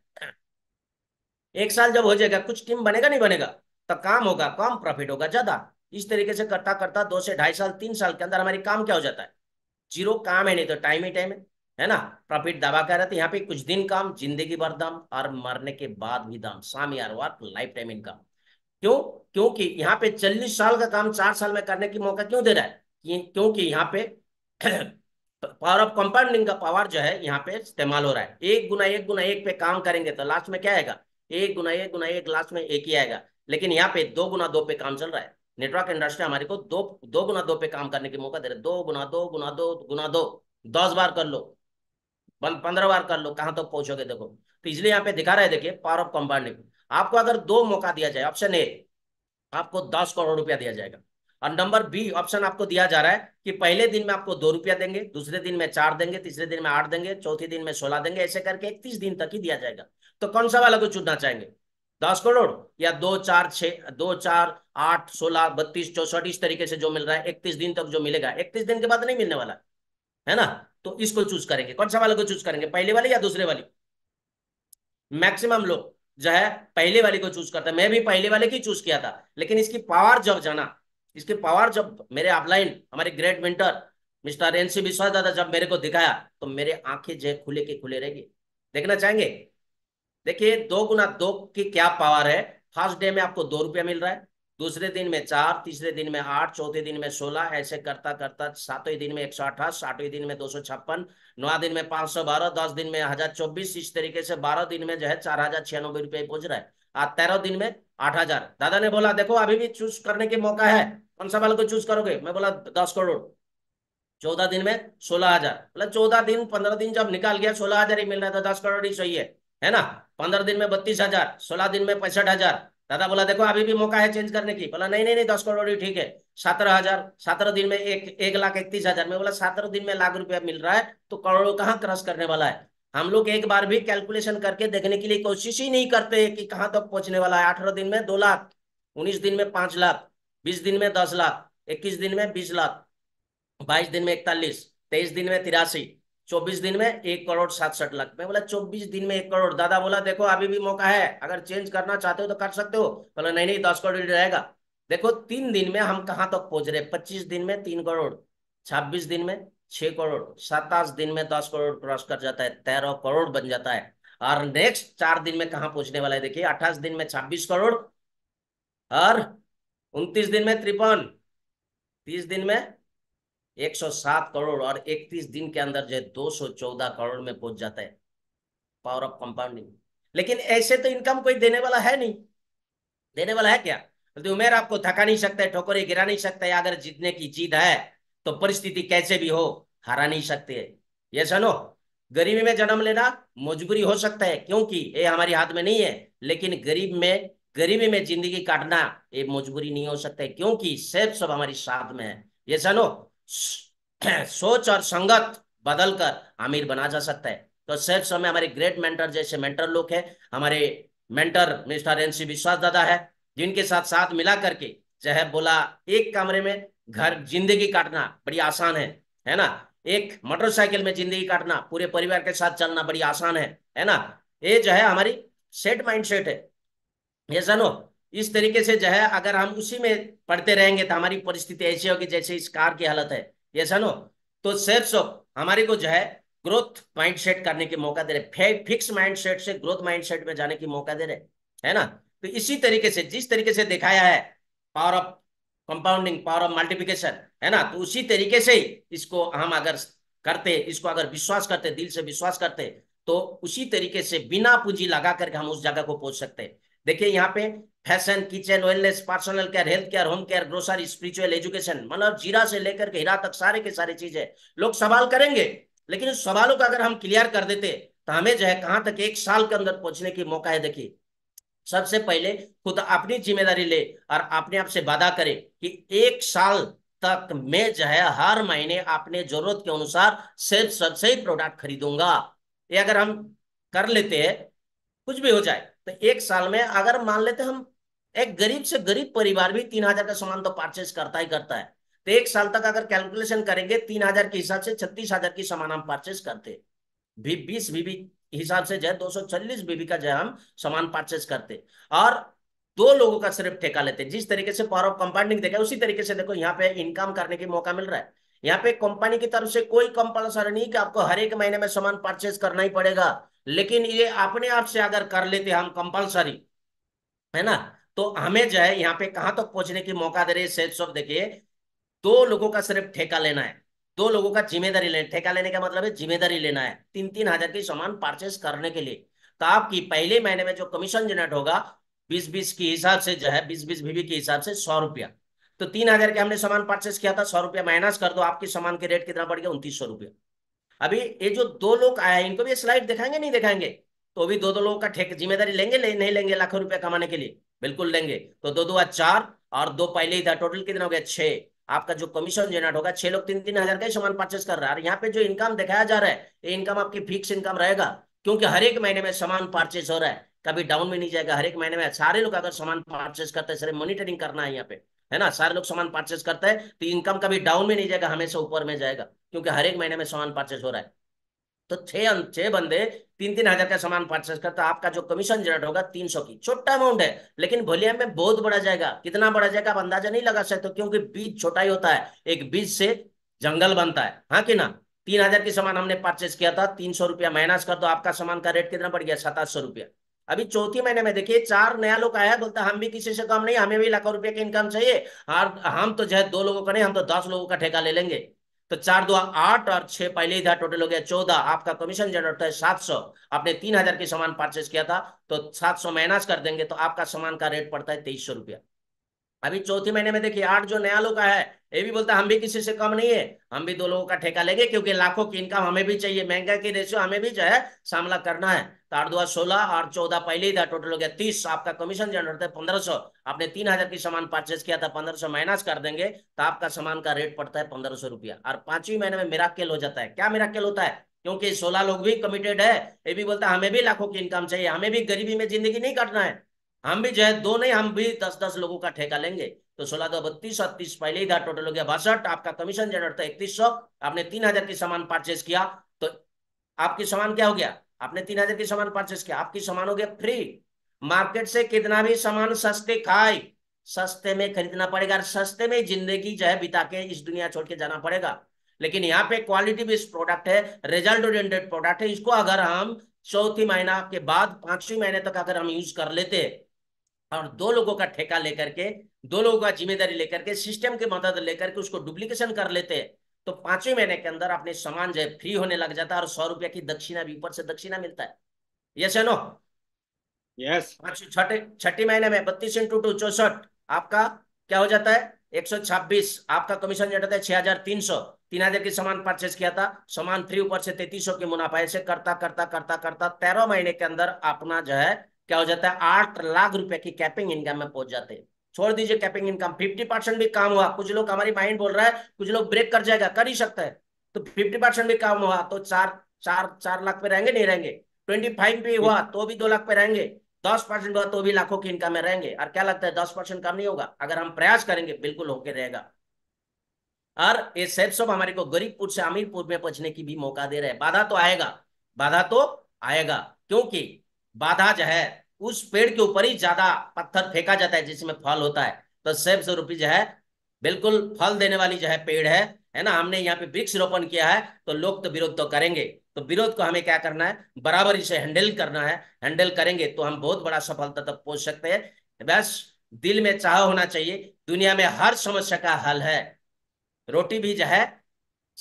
एक साल जब हो जाएगा कुछ टीम बनेगा नहीं बनेगा तो काम होगा कम प्रॉफिट होगा ज्यादा इस तरीके से करता करता दो से ढाई साल तीन साल के अंदर हमारी काम क्या हो जाता है जीरो काम है नहीं तो टाइम ही टाइम है है ना प्रॉफिट दबा कर रहे थे यहाँ पे कुछ दिन काम जिंदगी भर दम और मरने के बाद भी दम साम यार वर्क लाइफ टाइम इनकम क्यों क्योंकि यहाँ पे चालीस साल का काम चार साल में करने की मौका क्यों दे रहा है क्योंकि यहाँ पे पावर ऑफ कंपाउंडिंग का पावर जो है यहाँ पे इस्तेमाल हो रहा है एक गुना एक गुना एक पे काम करेंगे तो लास्ट में क्या आएगा एक गुना एक गुना एक लास्ट में एक ही आएगा लेकिन यहाँ पे दो गुना दो पे काम चल रहा है नेटवर्क इंडस्ट्री हमारे को दो दो गुना दो पे काम करने की मौका दे रहा है दो गुना दो गुना दो गुना दो दस बार कर लो पंद्रह बार कर लो कहां तक तो पहुंचोगे देखो तो इसलिए यहाँ पे दिखा रहे देखिए पावर ऑफ कंपाउंडिंग आपको अगर दो मौका दिया जाए ऑप्शन ए आपको दस करोड़ रुपया दिया जाएगा और नंबर बी ऑप्शन आपको दिया जा रहा है कि पहले दिन में आपको दो रुपया देंगे दूसरे दिन में चार देंगे तीसरे दिन में आठ देंगे चौथे दिन में सोलह देंगे ऐसे करके इकतीस दिन तक ही दिया जाएगा तो कौन सा वाला को चुनना चाहेंगे दस करोड़ या दो चार छ दो चार आठ सोलह बत्तीस चौसठ इस तरीके से जो मिल रहा है इकतीस दिन तक जो मिलेगा इकतीस दिन के बाद नहीं मिलने वाला है ना तो इसको चूज करेंगे कौन सा वाले को चूज करेंगे पहले वाले या दूसरे वाले मैक्सिमम लोग जो है पहले वाले को चूज करता है मैं भी पहले वाले की चूज किया था लेकिन इसकी पावर जब जाना इसकी पावर जब मेरे अपलाइन हमारे great mentor mister N C Vishwas dada जब मेरे को दिखाया तो मेरे आंखें जो खुले के खुले रहेगी देखना चाहेंगे देखिए दो गुना दो की क्या पावर है फर्स्ट डे में आपको दो रुपया मिल रहा है दूसरे दिन में चार तीसरे दिन में आठ चौथे दिन में सोलह ऐसे करता करता सातवें दिन में एक सौ अठाईस आठवें दिन में दो सौ छप्पन नौ दिन में पांच सौ बारह दस दिन में हजार चौबीस इस तरीके से बारह दिन में जो है चार हजार छियानबे रुपए पहुंच रहा है आज तेरह दिन में आठ हजार दादा ने बोला देखो अभी भी चूज करने के मौका है कौन सा वाले को चूज करोगे मैं बोला दस करोड़ चौदह दिन में सोलह हजार मतलब चौदह दिन पंद्रह दिन जब निकाल गया सोलह हजार ही मिल रहा है तो दस करोड़ ही है है ना पंद्रह दिन में बत्तीस हजार सोलह दिन में पैंसठ हजार दादा बोला देखो अभी भी मौका है चेंज करने की बोला नहीं नहीं नहीं दस करोड़ ठीक है सत्रह हजार सत्रह दिन में एक एक लाख इकतीस हजार में बोला सत्रह दिन में लाख रुपया मिल रहा है तो करोड़ों कहाँ क्रॉस करने वाला है हम लोग एक बार भी कैलकुलेशन करके देखने के लिए कोशिश ही नहीं करते कि कहाँ तक तो पहुंचने वाला है अठारह दिन में दो लाख उन्नीस दिन में पांच लाख बीस दिन में दस लाख इक्कीस दिन में बीस लाख बाईस दिन में इकतालीस तेईस दिन में तिरासी चौबीस दिन में एक करोड़ सातसठ लाख मैं बोला चौबीस दिन में एक करोड़ दादा बोला देखो अभी भी मौका है अगर चेंज करना चाहते हो तो कर सकते हो बोला नहीं नहीं दस करोड़ रहेगा देखो तीन दिन में हम कहाँ तक तो पहुंच रहे पच्चीस दिन में तीन करोड़ छब्बीस दिन में छह करोड़ सत्ताईस दिन में दस करोड़ क्रॉस कर जाता है तेरह करोड़ बन जाता है और नेक्स्ट चार दिन में कहा पहुंचने वाला है देखिए अट्ठाईस दिन में छब्बीस करोड़ और उन्तीस दिन में त्रिपन तीस दिन में 107 करोड़ और 31 दिन के अंदर जो है चौदह करोड़ में पहुंच जाता है पावर ऑफ कंपाउंडिंग लेकिन ऐसे तो इनकम कोई देने वाला है नहीं देने वाला है क्या तो उमेर आपको थका नहीं सकता है ठोकरे गिरा नहीं सकता है अगर जीतने की जीत है तो परिस्थिति कैसे भी हो हरा नहीं सकते है ये सुनो गरीबी में जन्म लेना मजबूरी हो सकता है क्योंकि ये हमारे हाथ में नहीं है लेकिन गरीब में गरीबी में जिंदगी काटना ये मजबूरी नहीं हो सकता है क्योंकि सेब सब हमारी साथ में है ये सुनो सोच और संगत बदलकर आमिर बना जा सकता है तो सेल्फ समय हमारे ग्रेट मेंटर जैसे मेंटर लोग है हमारे mentor mister N C Vishwas दादा है जिनके साथ साथ मिला करके है बोला एक कमरे में घर जिंदगी काटना बड़ी आसान है है ना एक मोटरसाइकिल में जिंदगी काटना पूरे परिवार के साथ चलना बड़ी आसान है है ना ये जो है हमारी सेट माइंड सेट है ये जानो इस तरीके से जो है अगर हम उसी में पढ़ते रहेंगे तो हमारी परिस्थिति ऐसी होगी जैसे इस कार की हालत है ये सनो तो सेफ सॉप हमारे को जो है ग्रोथ माइंड सेट करने के मौका दे रहे फिक्स माइंड सेट से ग्रोथ माइंड सेट में जाने की मौका दे रहे है ना तो इसी तरीके से जिस तरीके से दिखाया है power of compounding power of multiplication है ना तो उसी तरीके से इसको हम अगर करते इसको अगर विश्वास करते दिल से विश्वास करते तो उसी तरीके से बिना पूंजी लगा करके हम उस जगह को पहुंच सकते हैं देखिए यहाँ पे fashion kitchen wellness personal care health care home care grocery spiritual education मतलब जीरा से लेकर के हीरा तक सारे के सारे चीजें लोग सवाल करेंगे लेकिन उस सवालों का अगर हम क्लियर कर देते तो हमें जो है कहां तक एक साल के अंदर पहुंचने की मौका है देखिए सबसे पहले खुद अपनी जिम्मेदारी ले और अपने आप से वादा करे कि एक साल तक मैं जो है हर महीने अपने जरूरत के अनुसार सेल्फ सबसे ही प्रोडक्ट खरीदूंगा ये अगर हम कर लेते हैं कुछ भी हो जाए तो एक साल में अगर मान लेते हम एक गरीब से गरीब परिवार भी तीन हजार का सामान तो परचेज करता ही करता है तो एक साल तक अगर कैलकुलेशन करेंगे तीन हजार के हिसाब से छत्तीस हजार की सामान हम परचेज करते भी बीस बीबी हिसाब से जो है दो सौ चालीस बीबी का जो है हम सामान परचेज करते और दो लोगों का सिर्फ ठेका लेते जिस तरीके से पावर ऑफ कंपाउंडिंग देखा उसी तरीके से देखो यहाँ पे इनकम करने की मौका मिल रहा है यहाँ पे कंपनी की तरफ से कोई कंपल्सरी नहीं कि आपको हर एक महीने में सामान परचेज करना ही पड़ेगा लेकिन ये अपने आप से अगर कर लेते हम कंपलसरी है ना तो हमें जो है यहाँ पे कहां तक तो पहुंचने की मौका दे रहे है देखिए दो लोगों का सिर्फ ठेका लेना है दो लोगों का जिम्मेदारी लेना ठेका लेने का मतलब है जिम्मेदारी लेना है तीन तीन हजार की सामान परचेस करने के लिए तो आपकी पहले महीने में जो कमीशन जनरेट होगा बीस बीस के हिसाब से जो है बीस बीस बीबी के हिसाब से सौ रुपया तो तीन हजार के हमने सामान परचेस किया था सौ रुपया माइनस कर दो आपके सामान के रेट कितना बढ़ गया उन्तीस सौ रुपया अभी ये जो दो लोग आया इनको भी स्लाइड दिखाएंगे नहीं दिखाएंगे तो भी दो दो लोगों का ठेक जिम्मेदारी लेंगे ले, नहीं लेंगे लाखों रुपए कमाने के लिए बिल्कुल लेंगे तो दो दो चार और दो पहले ही था टोटल कितना हो गया छह आपका जो कमीशन जेनरेट होगा छह लोग तीन तीन हजार का ही सामान परचेस कर रहा है यहाँ पे जो इनकम दिखाया जा रहा है ये इनकम आपकी फिक्स इनकम रहेगा क्योंकि हर एक महीने में सामान परचेस हो रहा है कभी डाउन में नहीं जाएगा हर एक महीने में सारे लोग अगर सामान परचेस करते हैं सिर्फ मॉनिटरिंग करना है यहाँ पे है ना सारे लोग समान परचेज करते हैं तो इनकम कभी डाउन में नहीं जाएगा हमेशा ऊपर में जाएगा क्योंकि हर एक महीने में सामान परचेज हो रहा है तो छह अं-, बंदे तीन तीन हजार का सामान परचेज करता आपका जो कमीशन जनरेट होगा तीन सौ की छोटा अमाउंट है लेकिन वॉल्यूम में बहुत बड़ा जाएगा कितना बड़ा जाएगा आप अंदाजा नहीं लगा सकते क्योंकि बीज छोटा ही होता है एक बीज से जंगल बनता है हाँ कि ना तीन हजार की सामान हमने परचेज किया था तीन सौ रुपया माइनस कर दो आपका सामान का रेट कितना बढ़ गया सतासी सौ रुपया अभी चौथी महीने में देखिए चार नया लोग आया बोलता हम भी किसी से कम नहीं हमें भी लाखों रुपए की इनकम चाहिए और हम तो जो दो लोगों का नहीं हम तो दस लोगों का ठेका ले लेंगे तो चार दो आठ और छह पहले ही था टोटल हो गया चौदह आपका कमीशन जनरेट है सात सौ आपने तीन हजार के सामान परचेस किया था तो सात सौ माइनस कर देंगे तो आपका सामान का रेट पड़ता है तेईस सौ रुपया अभी चौथी महीने में देखिए आठ जो नया लोग आया है ये भी बोलता है हम भी किसी से कम नहीं है हम भी दो लोगों का ठेका लेंगे क्योंकि लाखों की इनकम हमें भी चाहिए महंगा की रेशियो हमें भी जो है सामना करना है तो आठ दो सोलह और चौदह पहले ही था टोटल हो गया तीस आपका कमीशन जनरेट होता है पंद्रह सौ आपने तीन हजार की सामान परचेज किया था पंद्रह सौ माइनस कर देंगे तो आपका सामान का रेट पड़ता है पंद्रह सौ रुपया और पांचवी महीने में मेरा केल हो जाता है क्या मेरा केल होता है क्योंकि सोलह लोग भी कमिटेड है ये भी बोलता है हमें भी लाखों की इनकम चाहिए हमें भी गरीबी में जिंदगी नहीं काटना है हम भी जो है दो नहीं हम भी दस दस लोगों का ठेका लेंगे तो सोलह दो बत्तीस और तीस पहले ही था टोटल हो गया बासठ आपका कमीशन जनरेट था इकतीस सौ आपने तीन हजार की सामान परचेज किया तो आपकी सामान क्या हो गया आपने तीन हजार के सामान परचेस किया आपकी सामान हो गया फ्री मार्केट से कितना भी सामान सस्ते खाए सस्ते में खरीदना पड़ेगा और सस्ते में जिंदगी जो है बिता के इस दुनिया छोड़ के जाना पड़ेगा लेकिन यहाँ पे क्वालिटी बेस्ड प्रोडक्ट है रिजल्ट ओरिएंटेड प्रोडक्ट है इसको अगर हम चौथी महीना के बाद पांचवी महीने तक अगर हम यूज कर लेते और दो लोगों का ठेका लेकर के दो लोगों का जिम्मेदारी लेकर के सिस्टम की मदद लेकर के उसको डुप्लीकेशन कर लेते तो पांचवें महीने के अंदर अपने समान जो है फ्री होने लग जाता है और सौ रुपया की दक्षिणा भी ऊपर से दक्षिणा मिलता है यस है नो यस छठे छठी महीने में बत्तीस इंटू टू चौसठ आपका क्या हो जाता है एक सौ छब्बीस आपका कमीशन जो है छह हजार तीन सौ तीन हजार की सामान परचेज किया था सामान थ्री ऊपर से तैतीस के मुनाफा ऐसे करता करता करता करता तेरह महीने के अंदर अपना जो है क्या हो जाता है आठ लाख रुपए की कैपिंग इनकम में पहुंच जाते हैं छोड़ दीजिए कैपिंग इनकम फिफ्टी परसेंट भी काम हुआ कुछ लोग हमारी माइंड बोल रहा है कुछ लोग ब्रेक कर जाएगा कर ही सकता है तो फिफ्टी परसेंट भी काम हुआ तो चार चार चार लाख पे रहेंगे नहीं रहेंगे ट्वेंटी फाइव भी हुआ हम्म। तो भी दो लाख पे रहेंगे दस परसेंट हुआ तो भी लाखों की इनकम में रहेंगे और क्या लगता है दस परसेंट काम नहीं होगा अगर हम प्रयास करेंगे बिल्कुल होके रहेगा और ये सेब सब हमारे को गरीबपुर से अमीरपुर में पहुंचने की भी मौका दे रहे हैं बाधा तो आएगा बाधा तो आएगा क्योंकि बाधा जो है उस पेड़ के ऊपर ही ज्यादा पत्थर फेंका जाता है जिसमें फल होता है तो सेब स्वरूपी जो है बिल्कुल फल देने वाली जो है पेड़ है है ना हमने यहाँ पे वृक्ष रोपण किया है तो लोग तो विरोध तो करेंगे तो विरोध को हमें क्या करना है बराबर इसे हैंडल करना है हैंडल करेंगे तो हम बहुत बड़ा सफलता तक पहुंच सकते हैं बस दिल में चाह होना चाहिए दुनिया में हर समस्या का हल है रोटी भी जो है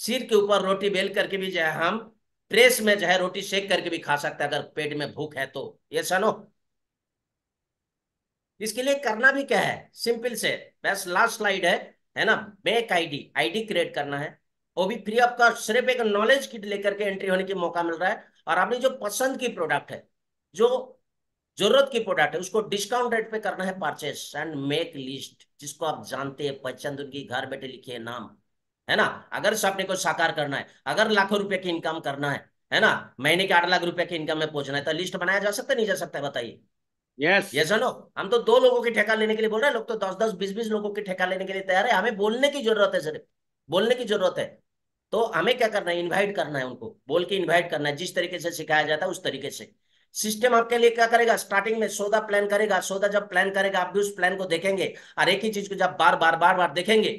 सिर के ऊपर रोटी बेल करके भी जो है हम प्रेस में जो है रोटी सेक करके भी खा सकते हैं अगर पेट में भूख है तो ये सनो इसके लिए करना भी क्या है सिंपल से बस लास्ट स्लाइड है है ना बैंक आईडी आईडी क्रिएट करना है वो भी फ्री ऑफ कॉस्ट सिर्फ एक नॉलेज किट लेकर के एंट्री होने की मौका मिल रहा है और आपने जो पसंद की प्रोडक्ट है जो जरूरत की प्रोडक्ट है उसको डिस्काउंट रेट पे करना है परचेस एंड मेक लिस्ट जिसको आप जानते हैं पचंद उनकी घर बैठे लिखे नाम है ना अगर सपने को साकार करना है अगर लाखों रुपए की इनकम करना है है ना महीने के आठ लाख रुपए की इनकम में पहुंचना है तो लिस्ट बनाया जा सकता है नहीं जा सकता बताइए यस ये सुनो हम तो दो लोगों की ठेका लेने के लिए बोल रहे हैं लोग तो दस दस बीस बीस लोगों की ठेका लेने के लिए तैयार है हमें बोलने की जरूरत है सिर्फ बोलने की जरूरत है तो हमें क्या करना है इन्वाइट करना है उनको बोल के इन्वाइट करना है जिस तरीके से सिखाया जाता है उस तरीके से सिस्टम आपके लिए क्या करेगा स्टार्टिंग में सौदा प्लान करेगा सौदा जब प्लान करेगा आप भी उस प्लान को देखेंगे और एक ही चीज को जब बार बार बार बार देखेंगे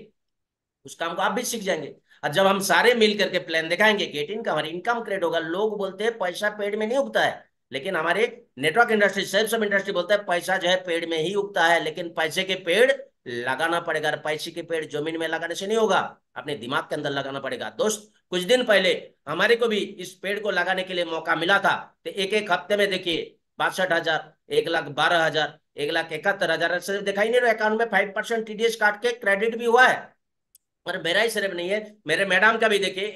उस काम को आप भी सीख जाएंगे और जब हम सारे मिल करके प्लान दिखाएंगे गेट इनकम और इनकम क्रिएट होगा लोग बोलते हैं पैसा पेड़ में नहीं उगता है लेकिन हमारे नेटवर्क इंडस्ट्री सेल्फ सब इंडस्ट्री बोलता है पैसा जो है पेड़ में ही उगता है लेकिन पैसे के पेड़ लगाना पड़ेगा पैसे के पेड़ जमीन में लगाने से नहीं होगा अपने दिमाग के अंदर लगाना पड़ेगा दोस्त कुछ दिन पहले हमारे को भी इस पेड़ को लगाने के लिए मौका मिला था तो एक एक हफ्ते में देखिए बासठ हजार एक लाख बारह हजार एक लाख इकहत्तर हजार दिखाई नहीं रहा अकाउंट में फाइव परसेंट टीडीएस काट के क्रेडिट भी हुआ है पर मेरा ही सिर्फ नहीं है मेरे मैडम का भी देखिए